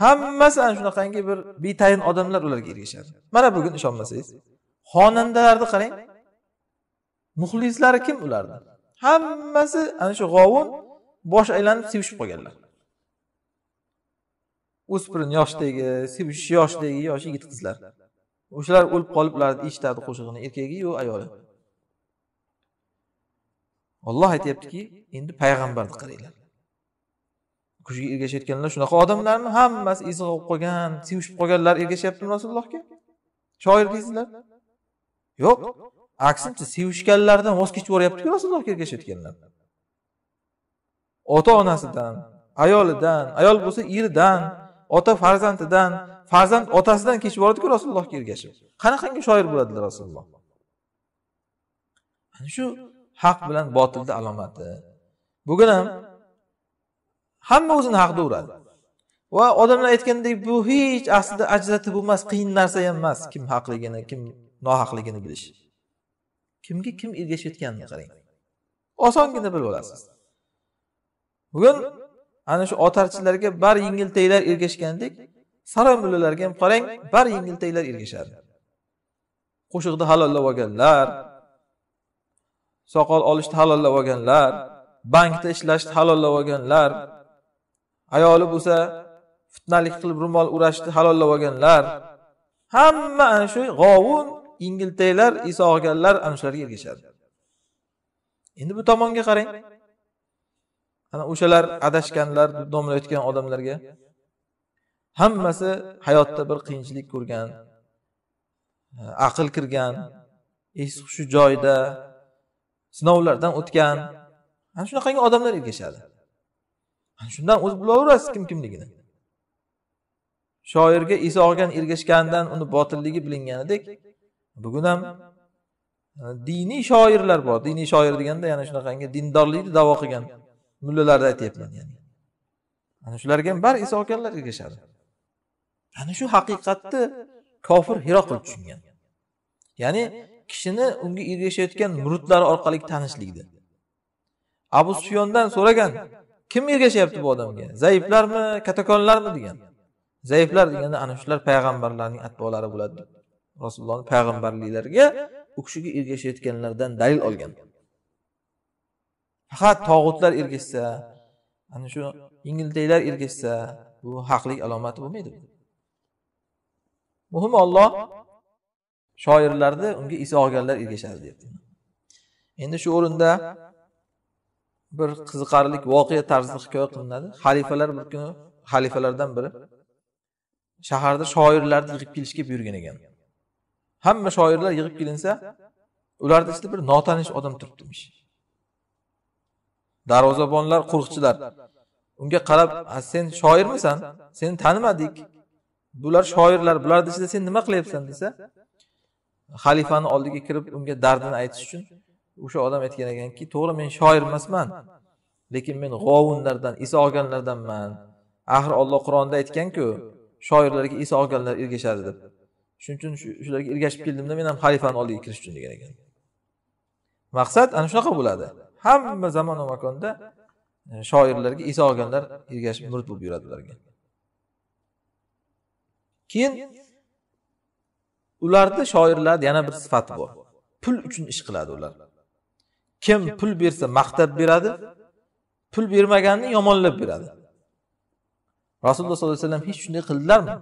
hammasi ana shunaqangi bir betayin odamlar ularga ergashadi mana bugun ishonmasangiz xonandalarni qarang muxlislari kim ularni hammasi ana shu g'ovun bosh aylanib sevishib qolganlar o'spirin yoshdagi sevishish yoshdagi yosh yigit qizlar o'shalar o'lib qolib ularni eshitadi qo'shig'ini erkagi ayoli olloh aytyaptiki endi payg'ambarni qaranglar kuchga ergashayotganlar shunaqa odamlarmi hammasi izg'a bo'lib qolgan sevishib qolganlar ergashyaptimi rasulullohga shoir deysizlar yo'q aksincha sevishganlardan voz kechib yuboryaptiku rasulullohga ergashayotganlar ota onasidan ayolidan ayol bo'lsa eridan ota farzandidan farzand otasidan kechib yuboradiku rasulullohga ergashib qanaqangi shoir bo'ladilar rasululloh ana shu haq bilan botilni alomati bugun ham hamma o'zini haqida uradi va odamlar aytgandek bu hech aslida ajratib bo'lmas qiyin narsa ham emas kim haqligini kim nohaqligini bilish kimga kim ergashayotganini qarang osongina bilib olasiz bugun ana shu otarchilarga bar yengiltaklar ergashgandek saroy mullalarga ham qarang bar yengiltaklar ergashadi qo'shiqni halollab olganlar soqol olishni halollab olganlar bankda ishlashni halollab olganlar ayoli bo'lsa fitnalik qilib ro'mol urashni halollab olganlar hamma ana shu g'ovun ingiltaklar iso olganlar ana shularga ergashadi endi bu tomonga qarang ana o'shalar adashganlar deb nomlayotgan odamlarga hammasi hayotda bir qiyinchilik ko'rgan aql kirgan esi hushi joyida sinovlardan o'tgan ana shunaqangi odamlar ergashadi ana shundan o'zi bilaverasiz kim kimligini shoirga iso olgan ergashganidan uni botilligi bilinganidek bugun ham e, diniy shoirlar bor diniy shoir deganda yana shunaqangi dindorlikni davo qilgan mullalarni aytyapman ya'ni ana shularga ham bari iso olganlar ergashadi ana shu haqiqatni kofir qilib tushungan ya'ni kishini unga ergashayotgan muridlari orqali tanishlikdir abu suyondan so'ragan kim ergashyapti bu odamga zaiflarmi katakonlarmi degan zaiflar deganda ana shular payg'ambarlarning atbolari bo'ladi rasulullohni payg'ambarliklariga u kishiga ergashayotganlardan dalil olgan faqat tog'utlar ergashsa ana shu yengiltaklar ergashsa bu haqlik alomati bo'lmaydi muhimi olloh shoirlarni unga iso olganlar ergashadi deyapti endi shu o'rinda bir qiziqarli voqea tarzida hikoya qilinadi xalifalar bir kuni xalifalardan biri shaharda shoirlarni yig'ib kelishga buyurgan ekan hamma shoirlar yig'ib kelinsa ularni ichida bir notanish odam turibdimish darvozabonlar qo'riqchilar unga qarab sen shoirmisan seni tanimadik bular shoirlar bularni ichida sen nima qilyapsan desa xalifani oldiga kirib unga dardini aytish uchun o'sha odam aytgan ekanki to'g'ri men shoir emasman lekin men g'ovunlardan iso olganlardanman axir olloh qur'onda aytganku shoirlarga iso olganlar ergashadi deb shuning uchun shularga ergashib keldimda men ham xalifani oldiga kirish uchun degan ekan maqsad ana shunaqa bo'ladi hamma zamon va makonda e, shoirlarga iso olganlar ergashib murid bo'lib yuradi ularga keyin ularni shoirlarni yana bir sifati bor pul uchun ish qiladi ular kim pul bersa maqtab beradi pul bermaganni yomonlab beradi rasululloh sollallohu alayhi vasallam hech shunday qildilarmi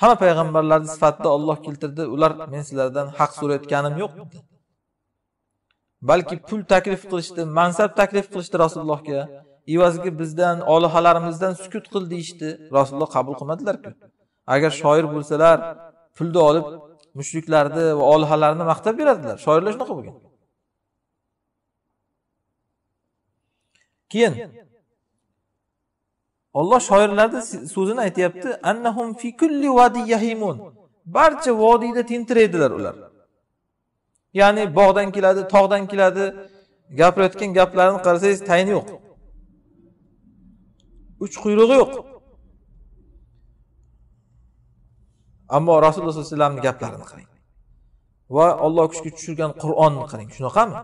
hamma payg'ambarlarni sifatida olloh keltirdi ular men sizlardan haq so'rayotganim yo'q dedi balki pul taklif qilishdi mansab taklif qilishdi rasulullohga evaziga bizdan olihalarimizdan sukut qil deyishdi rasululloh qabul qilmadilarku agar shoir bo'lsalar pulni olib mushriklarni va olihalarni maqtab beradilar shoirlar shunaqa bo'lgan keyin olloh shoirlarni so'zini aytyapti annahum fi kulli vadi yahimun barcha vodiyda tentiraydilar ular ya'ni bog'dan keladi tog'dan keladi gapirayotgan gaplarini qarasangiz tayini yo'q uch quyrug'i yo'q ammo rasululloh sallallohu alayhi vasallamni gaplarini qarang va olloh kuchga tushirgan qur'onni qarang shunaqami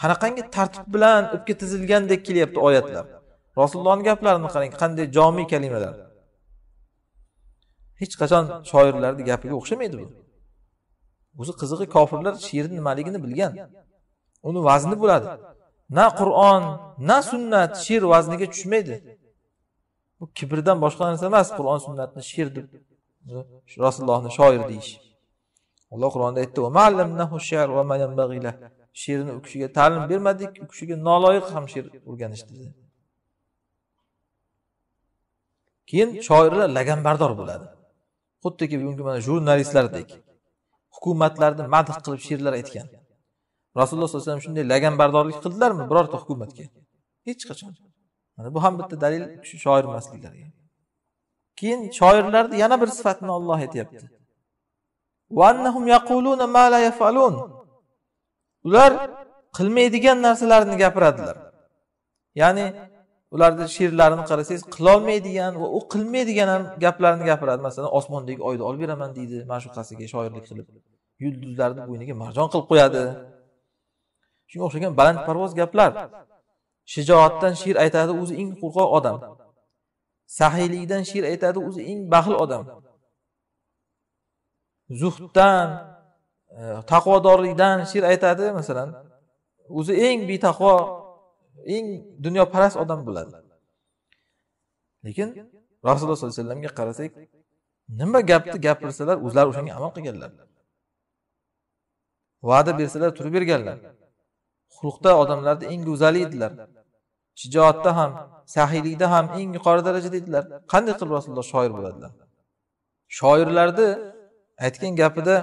qanaqangi tartib bilan o'pka tizilgandek kelyapti oyatlar rasulullohni gaplarini qarang qanday jomiy kalimalar hech qachon shoirlarni gapiga o'xshamaydi bu o'zi qizig'i kofirlar she'rni nimaligini bilgan uni vazni bo'ladi na qur'on na sunnat she'r vazniga tushmaydi bu kibrdan boshqa narsa emas qur'on sunnatni she'r deb rasulullohni shoir deyish alloh qur'onda aytdi she'rni u kishiga ta'lim bermadik u kishiga noloyiq ham she'r o'rganishdi dedi keyin shoirlar laganbardor bo'ladi xuddiki bugungi mana jurnalistlardek hukumatlarni madh qilib she'rlar aytgan rasululloh sallallohu alayhi vasallam shunday laganbardorlik qildilarmi birorta hukumatga hech qachon mana bu ham bitta dalil shu shoir emasliklariga keyin shoirlarni yana bir sifatini olloh aytyapti ular qilmaydigan narsalarni gapiradilar ya'ni ularni she'rlarini qarasangiz qilolmaydigan va u qilmaydigan ham gaplarni gapiradi masalan osmondagi oyni olib beraman deydi ma'shuqasiga shoirlik qilib yulduzlarni bo'yniga marjon qilib qo'yadi shunga o'xshagan balandparvoz gaplar shijoatdan she'r aytadi o'zi eng qo'rqoq odam sahiylikdan she'r aytadi o'zi eng baxil odam zuhddan e, taqvodorlikdan she'r aytadi masalan o'zi eng betaqvo eng dunyoparast odam bo'ladi lekin rasululloh sollallohu alayhi vasallamga qarasak nima gapni gapirsalar o'zlari o'shanga amal qilganlar va'da bersalar turib berganlar xulqda odamlarda eng go'zali edilar shijoatda ham sahiylikda ham eng yuqori darajada edilar qanday qilib rasululloh shoir bo'ladilar shoirlarni aytgan gapida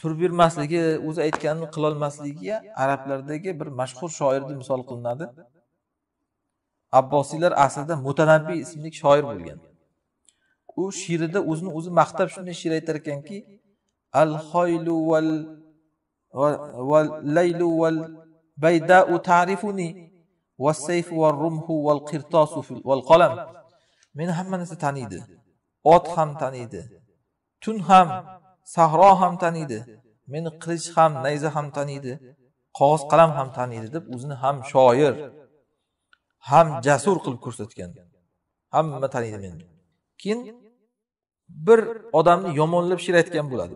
turib yurmasligi o'zi aytganini qilolmasligiga arablardagi bir mashhur shoirni misol qilinadi abbosiylar aslida mutanabbiy ismli shoir bo'lgan u she'rida o'zini o'zi maqtab shunday she'r aytar ekanki al xoylu val والليل والبيداء تعرفني والسيف والرمح والقرطاس والقلم meni hamma narsa taniydi ot ham taniydi tun ham sahro ham taniydi meni qilich ham nayza ham taniydi qog'oz qalam ham taniydi deb o'zini ham shoir ham jasur qilib ko'rsatgan hamma taniydi meni keyin bir odamni yomonlab she'r aytgan bo'ladi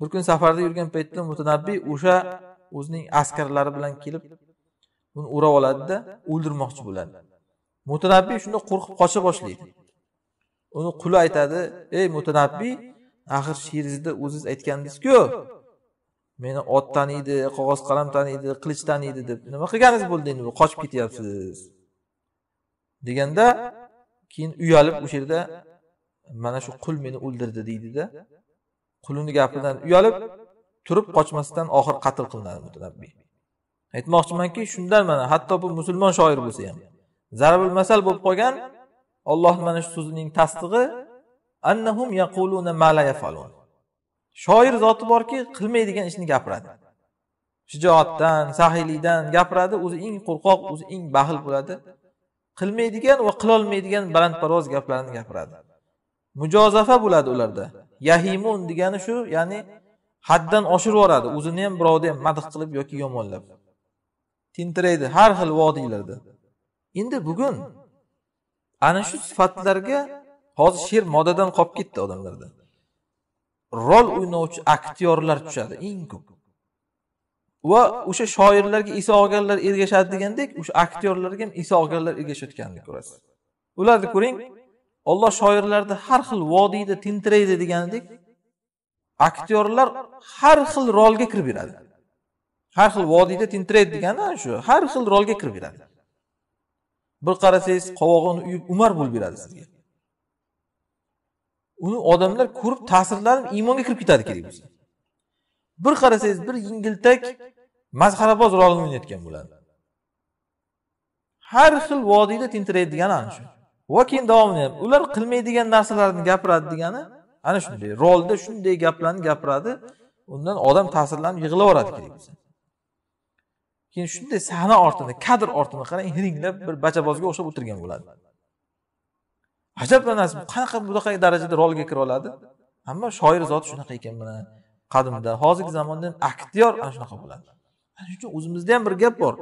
bir kun safarda yurgan paytda mutanabbiy o'sha o'zining askarlari bilan kelib uni o'rab oladida o'ldirmoqchi bo'ladi mutanabbiy shunda qo'rqib qocha boshlaydi uni quli aytadi ey mutanabbiy axir she'ringizda o'zingiz aytgandingizku meni ot taniydi qog'oz qalam taniydi qilich taniydi deb nima qilganingiz bo'ldi endi qochib ketyapsiz deganda keyin uyalib o'sha yerda mana shu qul meni o'ldirdi deydida qulini gapidan uyalib turib qochmasdan oxir qatl qilinadi mutanabbiy aytmoqchimanki shundan mana hatto bu musulmon shoir bo'lsa ham zarabul masal bo'lib qolgan olloh mana shu so'zining tasdig'i annahum yaquluna ma la yafalun shoir zoti borki qilmaydigan ishni gapiradi shijoatdan sahiylikdan gapiradi o'zi eng qo'rqoq o'zi eng baxil bo'ladi qilmaydigan va qilolmaydigan balandparvoz gaplarni gapiradi mujozafa bo'ladi ularda yahimun degani shu ya'ni haddan oshirib yuboradi o'zini ham birovni ham madh qilib yoki yomonlab tintiraydi har xil vodiylarda endi bugun ana shu sifatlarga hozir she'r modadan qolib ketdi odamlarda rol o'ynovchi aktyorlar tushadi eng ko'p va o'sha shoirlarga iso olganlar ergashadi degandek o'sha aktyorlarga ham iso olganlar ergashayotganini ko'rasiz ularni ko'ring olloh shoirlarni har xil vodiyda tentiraydi deganidek aktyorlar har xil rolga kirib yuradi har xil vodiyda tentiraydi degani shu har xil rolga kirib yuradi bir qarasangiz qovog'ini uyib umar bo'lib yuradi sizga uni odamlar ko'rib ta'sirlanib iymonga kirib ketadi kerak bo'lsa bir qarasangiz bir yengiltak masxaraboz rolini o'ynayotgan bo'ladi har xil vodiyda tentiraydi degani ana shu va keyin davomini ham ular qilmaydigan narsalarni gapiradi degani ana shunday rolda shunday gaplarni gapiradi undan odam ta'sirlanib yig'ilaveradi kerak bo'lsa keyin shunday sahna ortini kadr ortini qarang hiringlab bir bachabozga o'xshab o'tirgan bo'ladi ajablanasiz qanaqa bunaqa darajada rolga kira oladi ammo shoir zoti shunaqa ekan mana qadimda hozirgi zamonda ham aktyor ana shunaqa bo'ladi shuning uchun o'zimizda ham bir gap bor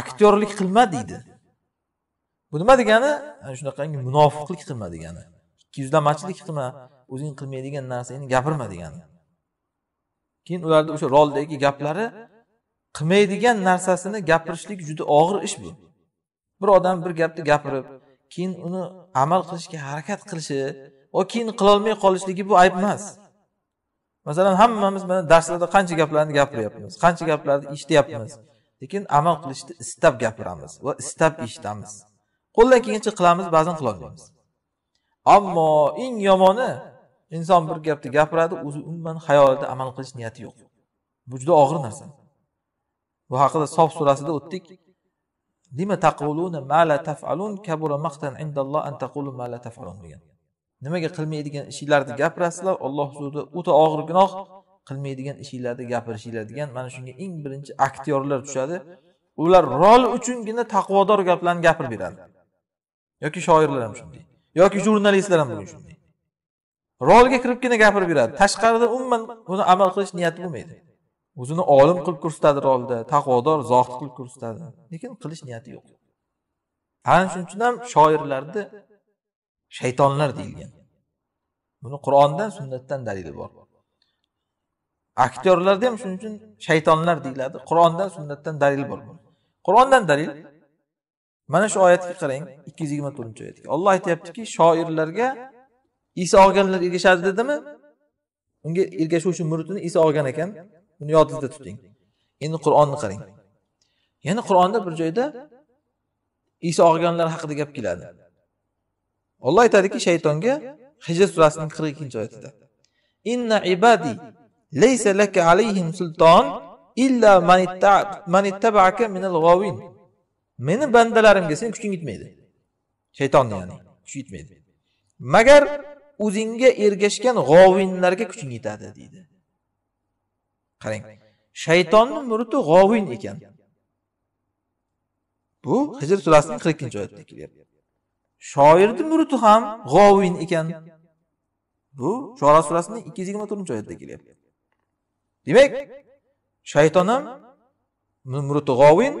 aktyorlik qilma deydi bu nima degani ana shunaqangi munofiqlik qilma degani ikki yuzlamachilik qilma o'zing qilmaydigan narsangni gapirma degani keyin ularni o'sha roldagi gaplari qilmaydigan narsasini gapirishlik juda og'ir ish bu bir odam bir gapni gapirib keyin uni amal qilishga harakat qilishi va keyin qilolmay qolishligi bu ayb emas masalan hammamiz mana darslarda qancha gaplarni gapiryapmiz qancha gaplarni eshityapmiz lekin amal qilishni istab gapiramiz va istab eshitamiz qo'ldan kelgancha qilamiz ba'zan qilolmaymiz ammo eng yomoni inson bir gapni gapiradi o'zi umuman hayolida amal qilish niyati yo'q bu juda og'ir narsa bu haqida sof surasida o'tdik tafalun maqtan indalloh an tafalun degan nimaga qilmaydigan ishinglarni gapirasizlar olloh huzurida o'ta og'ir gunoh qilmaydigan ishinglarni gapirishinglar degan mana shunga eng birinchi aktyorlar tushadi ular rol uchungina taqvodor gaplarni gapirib beradi yoki shoirlar ham shunday yoki jurnalistlar ham bugun shunday rolga kiribgina gapirib yuradi tashqarida umuman buni amal qilish niyati bo'lmaydi o'zini olim qilib ko'rsatadi rolda taqvodor zohid qilib ko'rsatadi lekin qilish niyati yo'q ana shuning uchun ham shoirlarni shaytonlar deyilgan buni qur'ondan sunnatdan dalili bor aktyorlarda ham shuning uchun shaytonlar deyiladi qur'ondan sunnatdan dalil bor qur'ondan dalil mana shu oyatga qarang ikki yuz yigirma to'rtinchi oyatga olloh aytyaptiki shoirlarga iso olganlar ergashadi dedimi unga ergashuvchi muridini iso olgan ekan buni yodingizda tuting endi qur'onni qarang yana qur'onda bir joyda iso olganlar haqida gap keladi olloh aytadiki shaytonga hijr surasining qirq ikkinchi oyatida inna ibadi laysa laka alayhim sulton illa man ittaba'aka minal g'ovin meni bandalarimga sen kuching yetmaydi shaytonni ya'ni kuchi yetmaydi magar o'zingga ergashgan g'ovinlarga kuching yetadi deydi qarang shaytonni muriti g'ovin ekan bu hijr surasining qirq ikkinchi oyatida kelyapti shoirni muriti ham g'ovin ekan bu shoro surasining ikki yuz yigirma to'rtinchi oyatida kelyapti demak shayton ham muriti g'ovin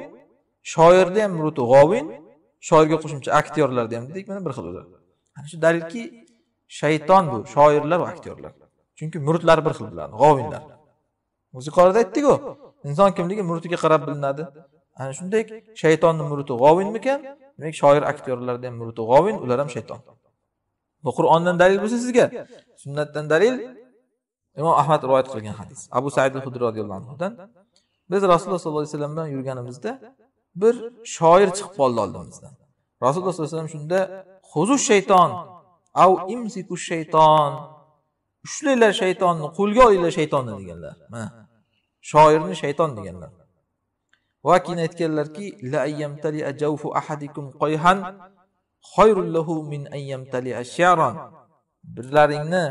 shoirda ham rutu g'ovin shoirga qo'shimcha aktyorlarda ham dedik mana bir xil ular ana shu dalilki shayton bu shoirlar va aktyorlar chunki murudlari bir xil bo'ladi g'ovinlar o'zi yuqorida aytdikku inson kimligi murutiga qarab bilinadi ana shunday shaytonni muruti g'ovinmikan demak shoir aktyorlarda ham muruti g'ovin ular ham shayton bu qur'ondan dalil bo'lsa sizga sunnatdan dalil imom ahmad rivoyat qilgan hadis abu said hudri roziyallohu anhudan biz rasululloh sollallohu alayhi vasallam bilan yurganimizda bir shoir chiqib qoldi oldimizdan rasululloh sallallohu alayhi vasallam shunda huzu shayton av imsiku shayton ushlanglar shaytonni qo'lga olinglar shaytonni deganlar mana shoirni shayton deganlar va keyin aytganlarki la ahadikum qoyhan min birlaringni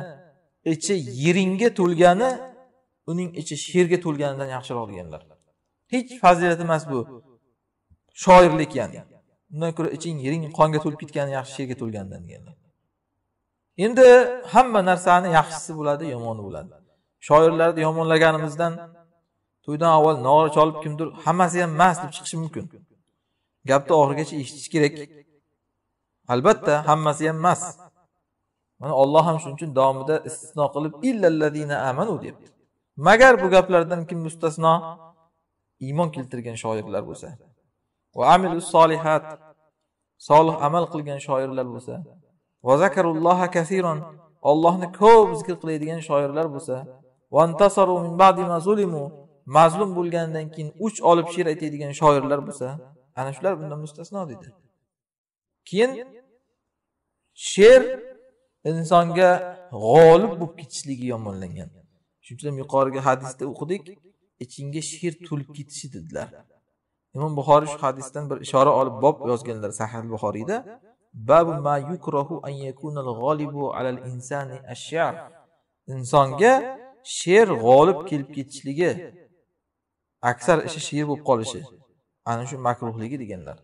ichi yeringga to'lgani uning ichi sherga to'lganidan yaxshiroq deganlar hech fazilat emas bu shoirlik ya'ni undan ko'ra iching yering qonga to'lib ketgani yaxshi sherga to'lgandan deganlar endi hamma narsani yaxshisi bo'ladi yomoni bo'ladi shoirlarni yomonlaganimizdan to'ydan avval nog'ora cholib kimdir hammasi ham mast deb chiqishi mumkin gapni oxirigacha eshitish kerak albatta hammasi ham mast mana olloh ham shuning uchun davomida istisno qilib illallazina amanu deyapti magar bu gaplardan kim mustasno iymon keltirgan shoirlar bo'lsa va amilu solihat solih amal qilgan shoirlar bo'lsa va zakarulloha kasiron ollohni ko'p zikr qiladigan shoirlar bo'lsa antasaru min ba'di zulimu mazlum bo'lganidan keyin uch olib she'r aytadigan shoirlar bo'lsa ana shular bundan mustasno deydi keyin she'r insonga g'olib bo'lib ketishligi yomonlangan shuning uchun yuqorigi hadisda o'qidik ichingga she'r to'lib ketishi dedilar imom buxoriy shu hadisdan bir ishora olib bob yozganlar sahih buxoriyda babu ma yukrahu an yakuna al-ghalibu ala al-insani ash insonga she'r g'olib kelib ketishligi aksar ishi she'r bo'lib qolishi ana shu makruhligi deganlar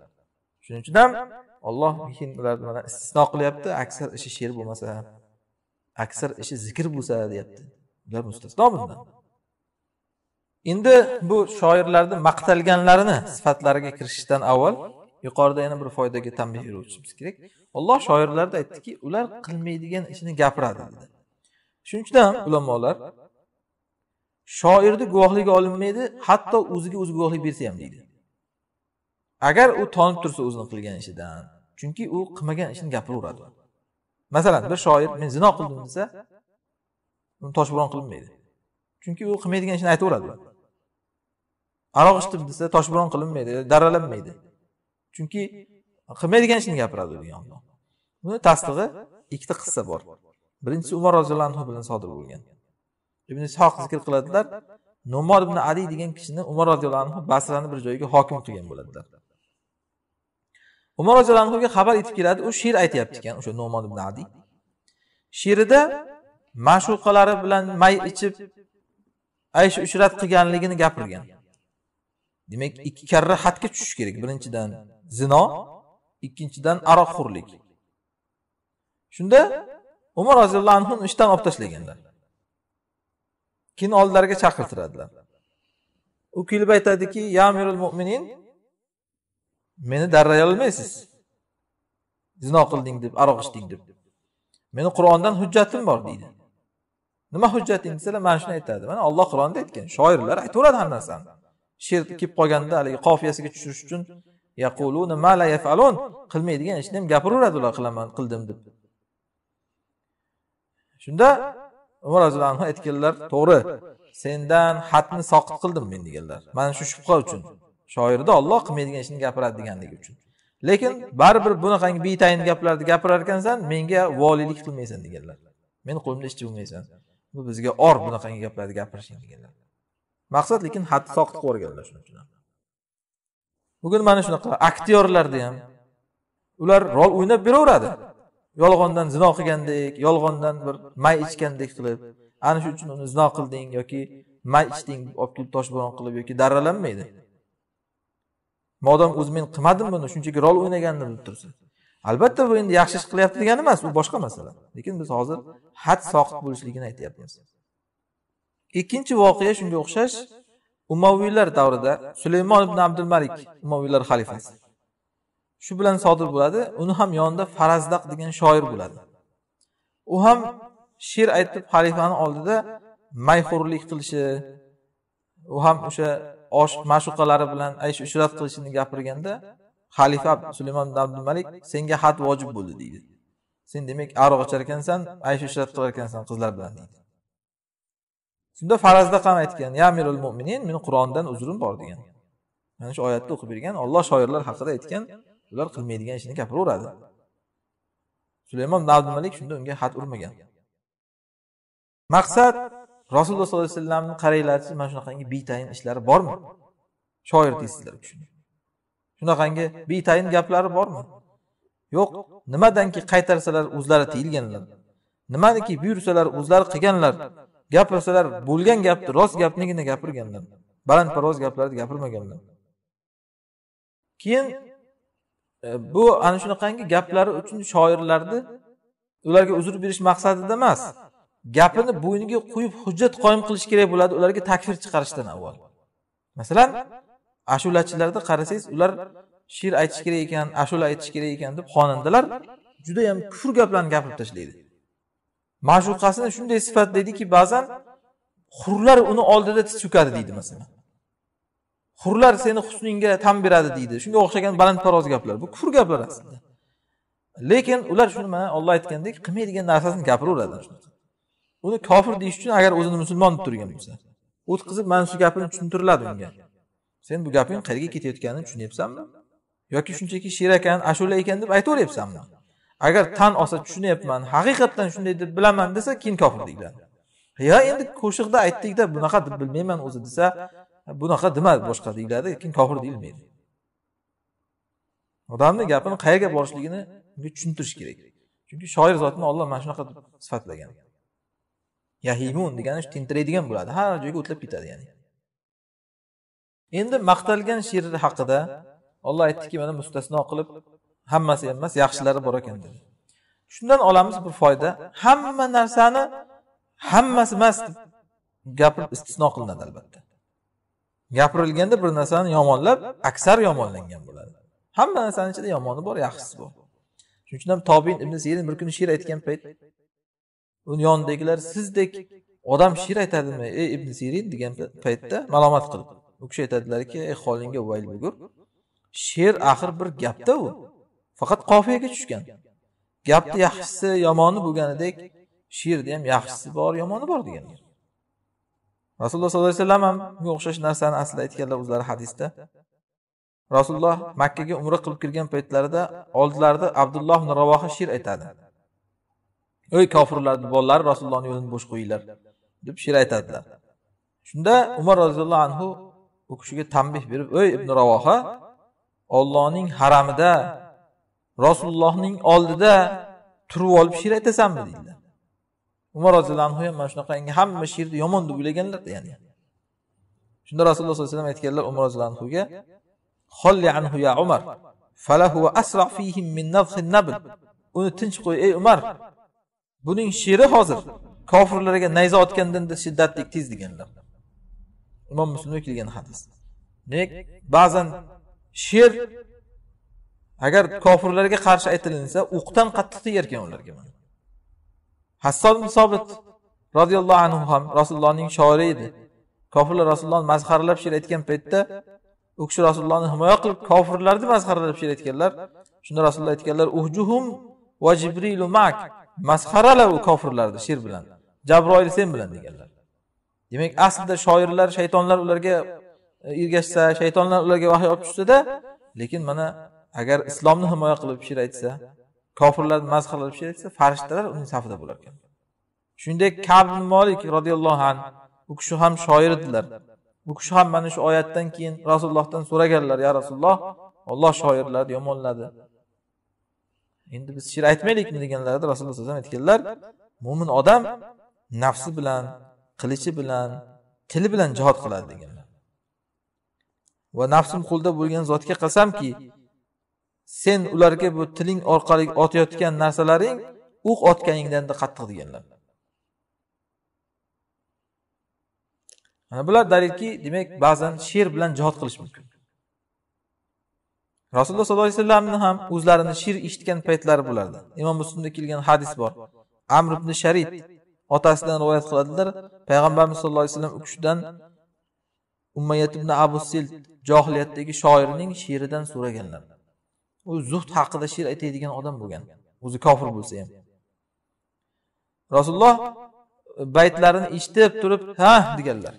shuning uchun ham olloh ularni mana istisno qilyapti aksar ishi she'r bo'lmasa aksar ishi zikr bo'lsa deyapti ular mustasno bundan endi bu shoirlarni maqtalganlarini sifatlariga kirishishdan avval yuqorida yana bir foydaga tanbeh beruvchimiz kerak alloh shoirlarda aytdiki ular qilmaydigan ishni gapiradi dedi shuning uchun ham ulamolar shoirni guvohligi olinmaydi hatto o'ziga o'zi guvohlik bersa ham deydi agar u tonib tursa o'zini qilgan ishidan chunki u qilmagan ishni gapiraveradi masalan bir shoir men zino qildim desa uni toshbo'ron qilinmaydi chunki u qilmaydigan ishni aytaveradi aroq ichdim desa toshbiron qilinmaydi daralanmaydi chunki qilmaydigan ishni gapiradi degan odam buni tasdig'i ikkita qissa bor birinchisi umar roziyallohu anhu bilan sodir bo'lgan ibn ishoq zikr qiladilar nomor ibn ali degan kishini umar roziyallohu anhu basrani bir joyiga hokim qilgan bo'ladilar umar roziyallohu anhuga xabar yetib keladi u she'r aytyapti ekan o'sha nomon ibn adi she'rida ma'shuqalari bilan may ichib aysh uchrat qilganligini gapirgan demak ikki karra hadga tushish kerak birinchidan zino ikkinchidan aroqxo'rlik shunda umar roziyallohu anhu ishdan olib tashlaganlar keyin oldilariga chaqirtiradilar u kelib aytadiki ya amirul mo'minin meni darray olmaysiz zino qilding deb aroq ichding deb meni qur'ondan hujjatim bor deydi nima hujjating desalar mana shuni aytadi mana olloh qur'onda aytgan shoirlar aytaveradi hamma narsani she'r kelib qolganda haligi qofiyasiga tushirish uchun yaquluna ma la yafalun qilmaydigan ishni ham gapiraveradi ular qilaman qildim deb shunda umar roziyallohu anhu aytganlar to'g'ri sendan xatni soqit qildim men deganlar mana shu shubha uchun shoirda olloh qilmaydigan ishni gapiradi deganligi uchun lekin baribir bunaqangi betayin gaplarni gapirar ekansan menga voliylik qilmaysan deganlar meni qo'limda ishchi bo'lmaysan bu bizga or bunaqangi gaplarni gapirishing deganlar maqsad lekin haddi soqit qilib yuborganlar shuning uchun bugun mana shunaqa aktyorlarni ham ular rol o'ynab beraveradi yolg'ondan zino qilgandek yolg'ondan bir may ichgandek qilib ana shu uchun uni zino qilding yoki may ichding olib kelib toshbo'ron qilib yoki daralanmaydi modom o'zi men qilmadim buni shunchaki rol o'ynagandim bilib tursa albatta bu endi yaxshi ish qilyapti degani emas u boshqa masala lekin biz hozir had soqit bo'lishligini aytyapmiz ikkinchi voqea shunga o'xshash umaviylar davrida sulaymon ibn abdul malik umaviylar xalifasi shu bilan sodir bo'ladi uni ham yonida farazdaq degan shoir bo'ladi u ham she'r aytib xalifani oldida mayxo'rlik qilishi u ham o'sha osh ma'shuqalari bilan aysh uchrat qilishini gapirganda xalifa sulaymon ibn abdul malik senga xat vojib bo'ldi deydi sen demak aroq ichar ekansan aysh uchrat qilar ekansan qizlar bilan deydi shunda farazda ham aytgan yamirul mo'minin meni qur'ondan uzrim bor degan mana shu oyatni o'qib bergan olloh shoirlar haqida aytgan ular qilmaydigan ishni gapiraveradi sulaymon abdumalik shunda unga xat urmagan maqsad rasululloh sollallohu alayhi vasallamni qaranglarchi mana shunaqangi betayin ishlari bormi shoir deysizlar shunaqangi betayin gaplari bormi yo'q nimadanki qaytarsalar o'zlari tiyilganlar nimaniki buyursalar o'zlari qilganlar gapirsalar bo'lgan gapni rost gapnigina gapirganlar balandparvoz gaplarni gapirmaganlar keyin e, bu ana shunaqangi gaplari uchun shoirlarni ularga uzr berish maqsadida emas gapini bo'yniga qo'yib hujjat qoyim qilish kerak bo'ladi ularga takfir chiqarishdan avval masalan ashulachilarda qarasangiz ular she'r aytish kerak ekan ashula aytish kerak ekan deb xonandalar judayam kufr gaplarni gapirib tashlaydi ma'shuqasini shunday sifatlaydiki ba'zan hurlar uni oldida tiz cho'kadi deydi masalan hurlar seni husningga tan beradi deydi shunga o'xshagan balandparvoz gaplar bu kufr gaplar aslida lekin ular shuni mana olloh aytgandek qilmaydigan narsasini gapiraveradi uni kofir deyish uchun agar o'zini musulmon deb turgan bo'lsa o'tkazib mana shu gapini tushuntiriladi unga sen bu gaping qayerga ketayotganini tushunyapsanmi yoki shunchaki she'r ekan ashula ekan deb aytaveryapsanmi agar tan olsa tushunyapman haqiqatdan shunday deb bilaman desa keyin kofir deyiladi yo endi qo'shiqda aytdikda bunaqa deb bilmayman o'zi desa bunaqa dema boshqa deyiladi keyin kofir deyilmaydi odamni gapini qayerga borishligini unga tushuntirish kerak chunki shoir zotni olloh mana shunaqa deb sifatlagan yahimun degani tentiraydigan bo'ladi har joyga o'tlab ketadi ya'ni endi maqtalgan she'ri haqida olloh aytdiki mana mustasno qilib hammasi ham emas yaxshilari bor ekan dedi shundan olamiz bir foyda hamma narsani hammasi emas deb gapirib istisno qilinadi albatta gapirilganda bir narsani yomonlab aksar yomonlangan bo'ladi hamma narsani ichida yomoni bor yaxshisi bor shuning uchun ham tobin ibn sirin bir kuni she'r aytgan payt uni yonidagilar sizdek odam she'r aytadimi ey ibn sirin degan paytda malomat qilib u kishi aytadilarki ey holingga voyl bugur she'r axir bir gapda u faqat qofiyaga tushgan gapni yaxshisi yomoni bo'lganidek she'rni ham yaxshisi bor yomoni bor deganlar rasululloh sollallohu alayhi vasallam ham bunga o'xshash narsani aslida aytganlar o'zlari hadisda rasululloh makkaga umra qilib kirgan paytlarida oldilarida abdulloh ibn she'r aytadi ey kofirlarni bolalari rasulullohni yo'lini bo'sh qo'yinglar deb she'r aytadilar shunda umar roziyallohu anhu u kishiga tanbeh berib ey ibn ravoha ollohning haramida rasulullohning oldida turib olib she'r aytasanmi deydilar umar roziyallohu anhu ham mana shunaqangi hamma she'rni yomon deb o'ylaganlarda ya'ni shunda rasululloh sollallohu alayhi vasallam aytganlar umar roziyallohu anhuga holli anhu ya umar falahu asra fihim min nafhin nabl uni tinch qo'y ey umar buning she'ri hozir kofirlarga nayza da shiddatli tez deganlar imom muslimda kelgan hadis demak ba'zan she'r agar kofirlarga qarshi aytilinsa o'qdan qattiq tegar ekan ularga hasson sobit roziyallohu anhu ham rasulullohning shoiri edi kofirlar rasulullohni mazharlab she'r aytgan paytda u kishi rasulullohni himoya qilib kofirlarni masxaralab she'r aytganlar shunda rasululloh aytganlar uhjuhum va jibrilu mak masxarala u kofirlarni she'r bilan jabroil sen bilan deganlar demak aslida shoirlar shaytonlar ularga e, ergashsa shaytonlar ularga vahiy olib tushsada lekin mana agar islomni himoya qilib she'r aytsa kofirlarni maz qilib she'r aytsa farishtalar uning safida bo'lar ekan shuningdek kab molik roziyallohu anhu u kishi ham shoir edilar u kishi ham mana shu oyatdan keyin rasulullohdan so'raganlar ya rasululloh olloh shoirlarni yomonladi endi biz she'r aytmaylikmi deganlarida rasululloh alayhi vasallam aytganlar mo'min odam nafsi bilan qilichi bilan tili bilan jihod qiladi deganlar va nafsim qo'lda bo'lgan zotga qasamki sen ularga bu tiling orqali otayotgan narsalaring o'q da qattiq deganlar mana bular dalilki demak ba'zan she'r bilan jihod qilish mumkin rasululloh sollallohu alayhi vasallamni ham o'zlarini she'r eshitgan paytlari bo'lardi imom muslimda kelgan hadis bor amr ibn sharid otasidan rivoyat qiladilar payg'ambarimiz sallallohu alayhi vasallam u kishidan ummayat ibn abu sil johiliyatdagi shoirning she'ridan so'raganlar u zuhd haqida she'r aytadigan odam bo'lgan o'zi kofir bo'lsa ham rasululloh e, baytlarini eshitib turib ha deganlar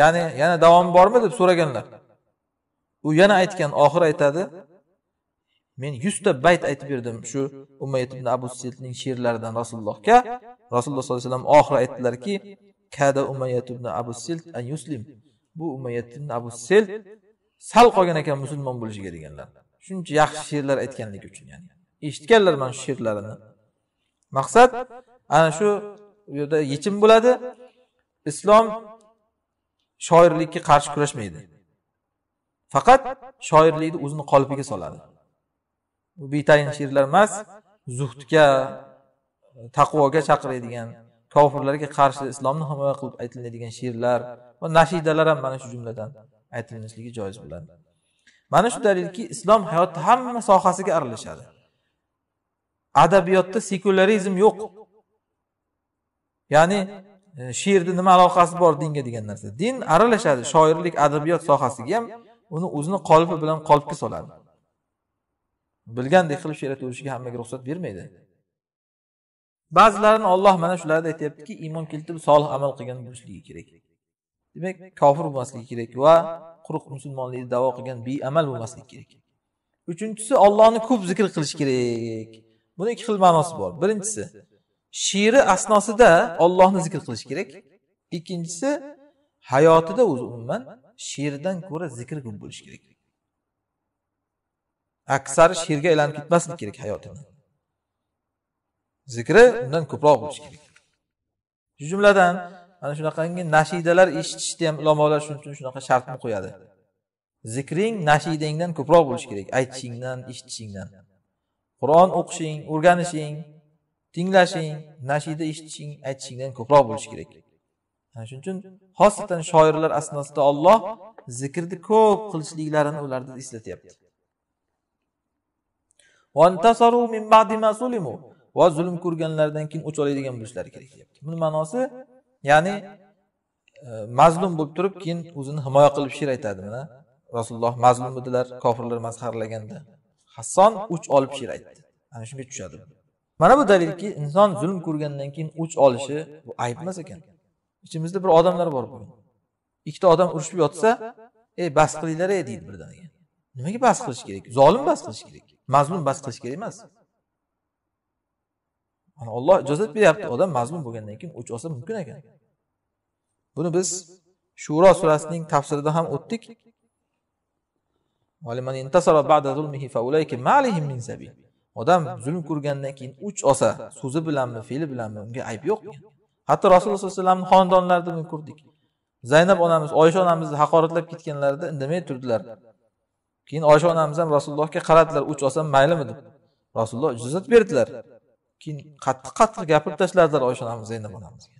ya'ni yana davomi bormi deb so'raganlar u yana aytgan oxiri aytadi men yuzta bayt aytib berdim shu umayat ibn abu sidning she'rlaridan rasulullohga rasululloh sollallohu alayhi vasallam oxiri aytdilarki kada umayat ibn abu silt an yuslim bu umayat ibn abu silt sal qolgan ekan musulmon bo'lishiga deganlar shuncha yaxshi she'rlar aytganligi uchun ya'ni eshitganlar mana shu she'rlarini maqsad ana shu u yerda yechim bo'ladi islom shoirlikka qarshi kurashmaydi faqat shoirlikni o'zini qolipiga soladi u betayin she'rlar emas zuhdga taqvoga chaqiradigan kofirlarga qarshi islomni himoya qilib aytiladigan she'rlar va nashidalar ham mana shu jumladan aytilishligi joiz bo'ladi mana shu dalilki islom hayotni hamma sohasiga aralashadi adabiyotda sekularizm yo'q ya'ni e, she'rni nima aloqasi bor dinga degan narsa din aralashadi shoirlik adabiyot sohasiga ham uni o'zini qolipi bilan qolipga soladi bilgandek qilib she'r aytaverishiga hammaga ruxsat bermaydi ba'zilarini olloh mana shularni aytyaptiki iymon keltirib solih amal qilgan bo'lishligi kerak demak kofir bo'lmasligi kerak va quruq musulmonlikni davo qilgan beamal bo'lmasligi kerak uchinchisi ollohni ko'p zikr qilish kerak buni ikki xil ma'nosi bor birinchisi she'ri asnosida ollohni zikr qilish kerak ikkinchisi hayotida o'zi umuman she'rdan ko'ra zikr ko'p bo'lishi kerak aksari she'rga aylanib ketmasligi kerak hayotini zikri undan ko'proq bo'lishi kerak shu jumladan ana shunaqangi nashidalar eshitishni ham ulamolar shuning uchun shunaqa shartni qo'yadi zikring nashidangdan ko'proq bo'lishi kerak aytishingdan eshitishingdan qur'on o'qishing o'rganishing tinglashing nashida eshitishing aytishingdan ko'proq bo'lishi kerak ana shuning uchun xosatan shoirlar asnosida olloh zikrni ko'p qilishliklarini ularni eslatyapti va zulm ko'rganlaridan keyin o'ch oladigan bo'lishlari kerak deyapti buni ma'nosi ya'ni e, mazlum bo'lib turib keyin o'zini himoya qilib she'r aytadi mana rasululloh mazlum edilar kofirlar masxaralaganda hasson o'ch olib she'r aytdi ana shunga tushadi mana bu dalilki inson zulm ko'rgandan keyin o'ch olishi bu ayb emas ekan ichimizda bir odamlar bor bugun ikkita odam urushib yotsa ey bas qilinglar ey deydi birdaniga nimaga bas qilish kerak zolim bas qilish kerak mazlum bas qilish kerak emas mana olloh ijozat beryapti odam mazlum bo'lgandan keyin o'ch olsa mumkin ekan buni biz shuro surasining tafsirida ham o'tdik odam zulm ko'rgandan keyin o'ch olsa so'zi bilanmi fe'li bilanmi unga ayb yo'q hatto rasululloh sallallohu alayhi vasallamni xonadonlarida buni ko'rdik zaynab onamiz oysha onamizni haqoratlab ketganlarida indamay turdilar keyin oysha onamiz ham rasulullohga qaradilar o'ch olsam maylimi deb rasululloh ijozat berdilar keyin qattiq qattiq gapirib tashladilar oysha onamiz zaynab onamizga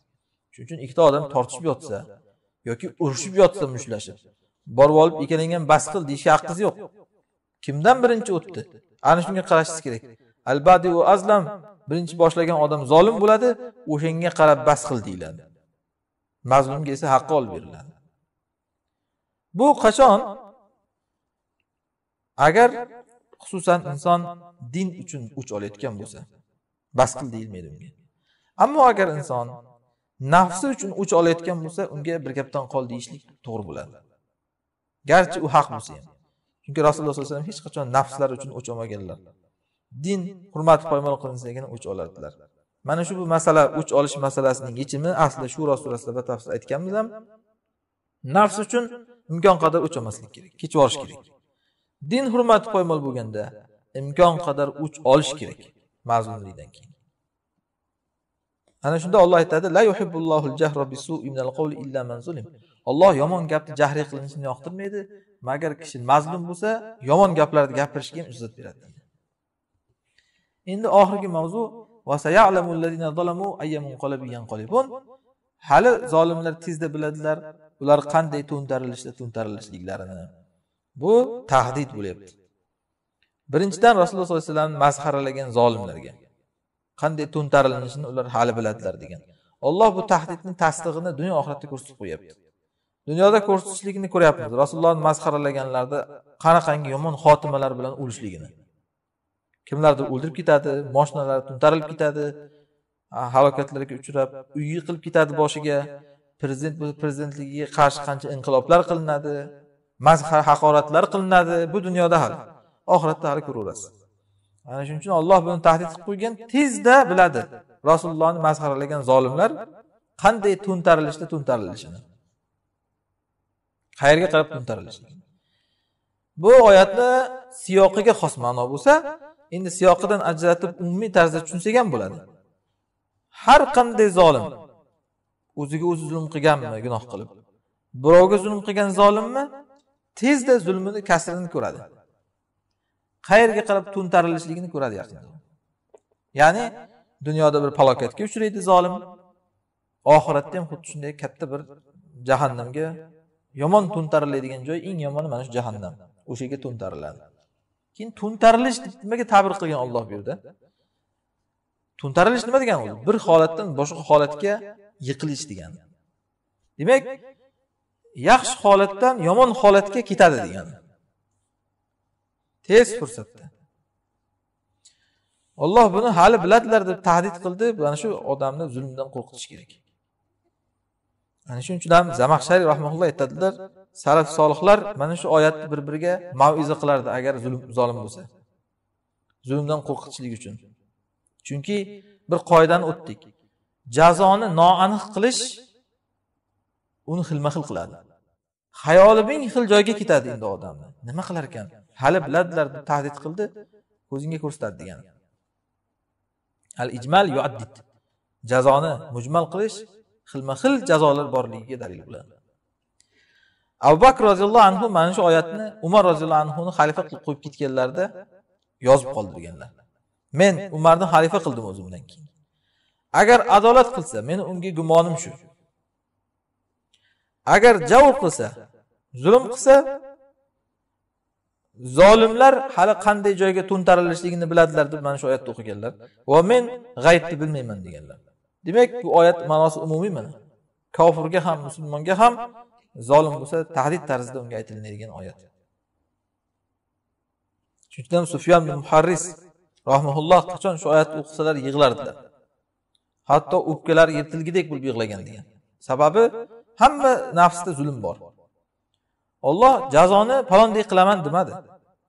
shuning uchun ikkita odam tortishib yotsa yoki urushib yotsa mushtlashib borib olib ham bas qil deyishga haqqingiz yo'q kimdan birinchi o'tdi ana shunga qarashingiz kerak albadi u azlam birinchi boshlagan odam zolim bo'ladi o'shanga qarab bas qil deyiladi mazlumga esa haqqi olib beriladi bu qachon agar xususan inson din uchun o'ch olayotgan bo'lsa bas qil deyilmaydi unga ammo agar inson nafsi uchun o'ch olayotgan bo'lsa unga bir gapdan qol deyishlik to'g'ri bo'ladi garchi u haq bo'lsa ham chunki rasululloh sallallohu alayhi vasallam hech qachon nafslari uchun o'ch olmaganlar din hurmati poymol qilinsagina o'ch olardilar mana shu bu masala o'ch olish masalasining yechimi aslida shuro surasida batafsil aytganmiz ham nafs uchun imkon qadar o'ch olmaslik kerak kechib yuborish kerak din hurmati poymol bo'lganda imkon qadar o'ch olish kerak ma'zumlikdan keyin ana shunda olloh aytadi la jahra bisu'i al qawli illa man zulim olloh yomon gapni jahriy qilinishini yoqtirmaydi magar kishi mazlum bo'lsa yomon gaplarni gapirishga ham izzat beradi endi oxirgi mavzu hali zolimlar tezda biladilar ular qanday to'ntarilishda to'ntarilishliklarini bu tahdid bo'lyapti birinchidan rasululloh sollallohu alayhi vasallamni masxaralagan zolimlarga qanday to'ntarilishini ular hali biladilar degan olloh bu tahdidni tasdig'ini dunyo oxiratda ko'rsatib qo'yapti dunyoda ko'rsatishligini ko'ryapmiz rasulullohni masxaralaganlarda qanaqangi yomon xotimalar bilan o'lishligini kimlardir o'ldirib ketadi moshinalar to'ntarilib ketadi halokatlarga uchrab uy yiqilib ketadi boshiga prezident prezidentligiga qarshi qancha inqiloblar qilinadi mazhar haqoratlar qilinadi bu dunyoda hali oxiratda hali ko'raverasiz ana shuning uchun olloh buni tahdid qilib qo'ygan tezda biladi rasulullohni masxaralagan zolimlar qanday to'ntarilishda to'ntarilishini qayerga qarab to'ntarilishini bu oyatni siyoqiga xos ma'no bo'lsa endi siyoqidan ajratib umumiy tarzda tushunsak ham bo'ladi har qanday zolim o'ziga o'zi zulm qilganmi gunoh qilib birovga zulm qilgan zolimmi tezda zulmini kasrini ko'radi qayerga qarab to'ntarilishligini ko'radi yaqinda ya'ni dunyoda bir falokatga uchraydi zolim oxiratda ham xuddi shunday katta bir jahannamga yomon to'ntariladigan joy eng yomoni mana shu jahannam o'sha yerga to'ntariladi keyin to'ntarilish nimaga tabir qilgan olloh bu yerda to'ntarilish nima degani o'zi bir holatdan boshqa holatga yiqilish degani demak yaxshi holatdan yomon holatga ketadi degani tez fursatda olloh buni hali biladilar deb tahdid qildi mana shu odamni zulmdan qo'rqitish kerak ana shuning uchun ham zamaxshariy rahmaulloh aytadilar salaf solihlar mana shu oyatni bir biriga maviza qilardi agar zulm zolim bo'lsa zulmdan qo'rqitishlik uchun chunki bir qoidani o'tdik jazoni noaniq qilish uni xilma xil qiladi xayoli ming xil joyga ketadi endi odamni nima qilar ekan hali biladilar deb tahdid qildi ko'zingga ko'rsatadi degani al ijmal yuaddid jazoni mujmal qilish xilma xil jazolar borligiga dalil bo'ladi abu bakr roziyallohu anhu mana shu oyatni umar roziyallohu anhuni xalifa qilib qo'yib ketganlarida yozib qoldirganlar men umarni xalifa qildim o'zimdan keyin agar adolat qilsa meni unga gumonim shu agar javob qilsa zulm qilsa zolimlar hali qanday joyga to'ntarilishligini biladilar deb mana shu oyatni o'qiganlar va men g'aybni bilmayman deganlar demak bu oyat ma'nosi umumiy mana kofirga ham musulmonga ham zolim bo'lsa tahdid tarzida unga aytilinadigan oyat shuning uchun sufyan muharris rahmulloh qachon shu oyatni o'qisalar yig'lardilar hatto o'pkalari yirtilgidek bo'lib yig'lagan degan sababi hamma nafsda zulm bor olloh jazoni palondek qilaman demadi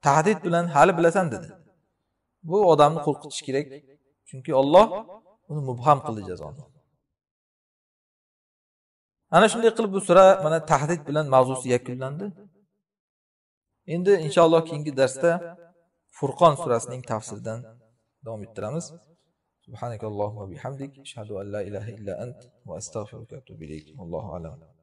tahdid bilan hali bilasan dedi bu odamni qo'rqitish kerak chunki olloh uni mubham qildi jazoni ana shunday qilib bu sura mana tahdid bilan mavzusi yakunlandi endi inshaalloh keyingi darsda furqon surasining tafsiridan davom ettiramiz va اللهم ashhadu an la ilaha illa ant va astag'firuka وأتوب إليك allohu أعلم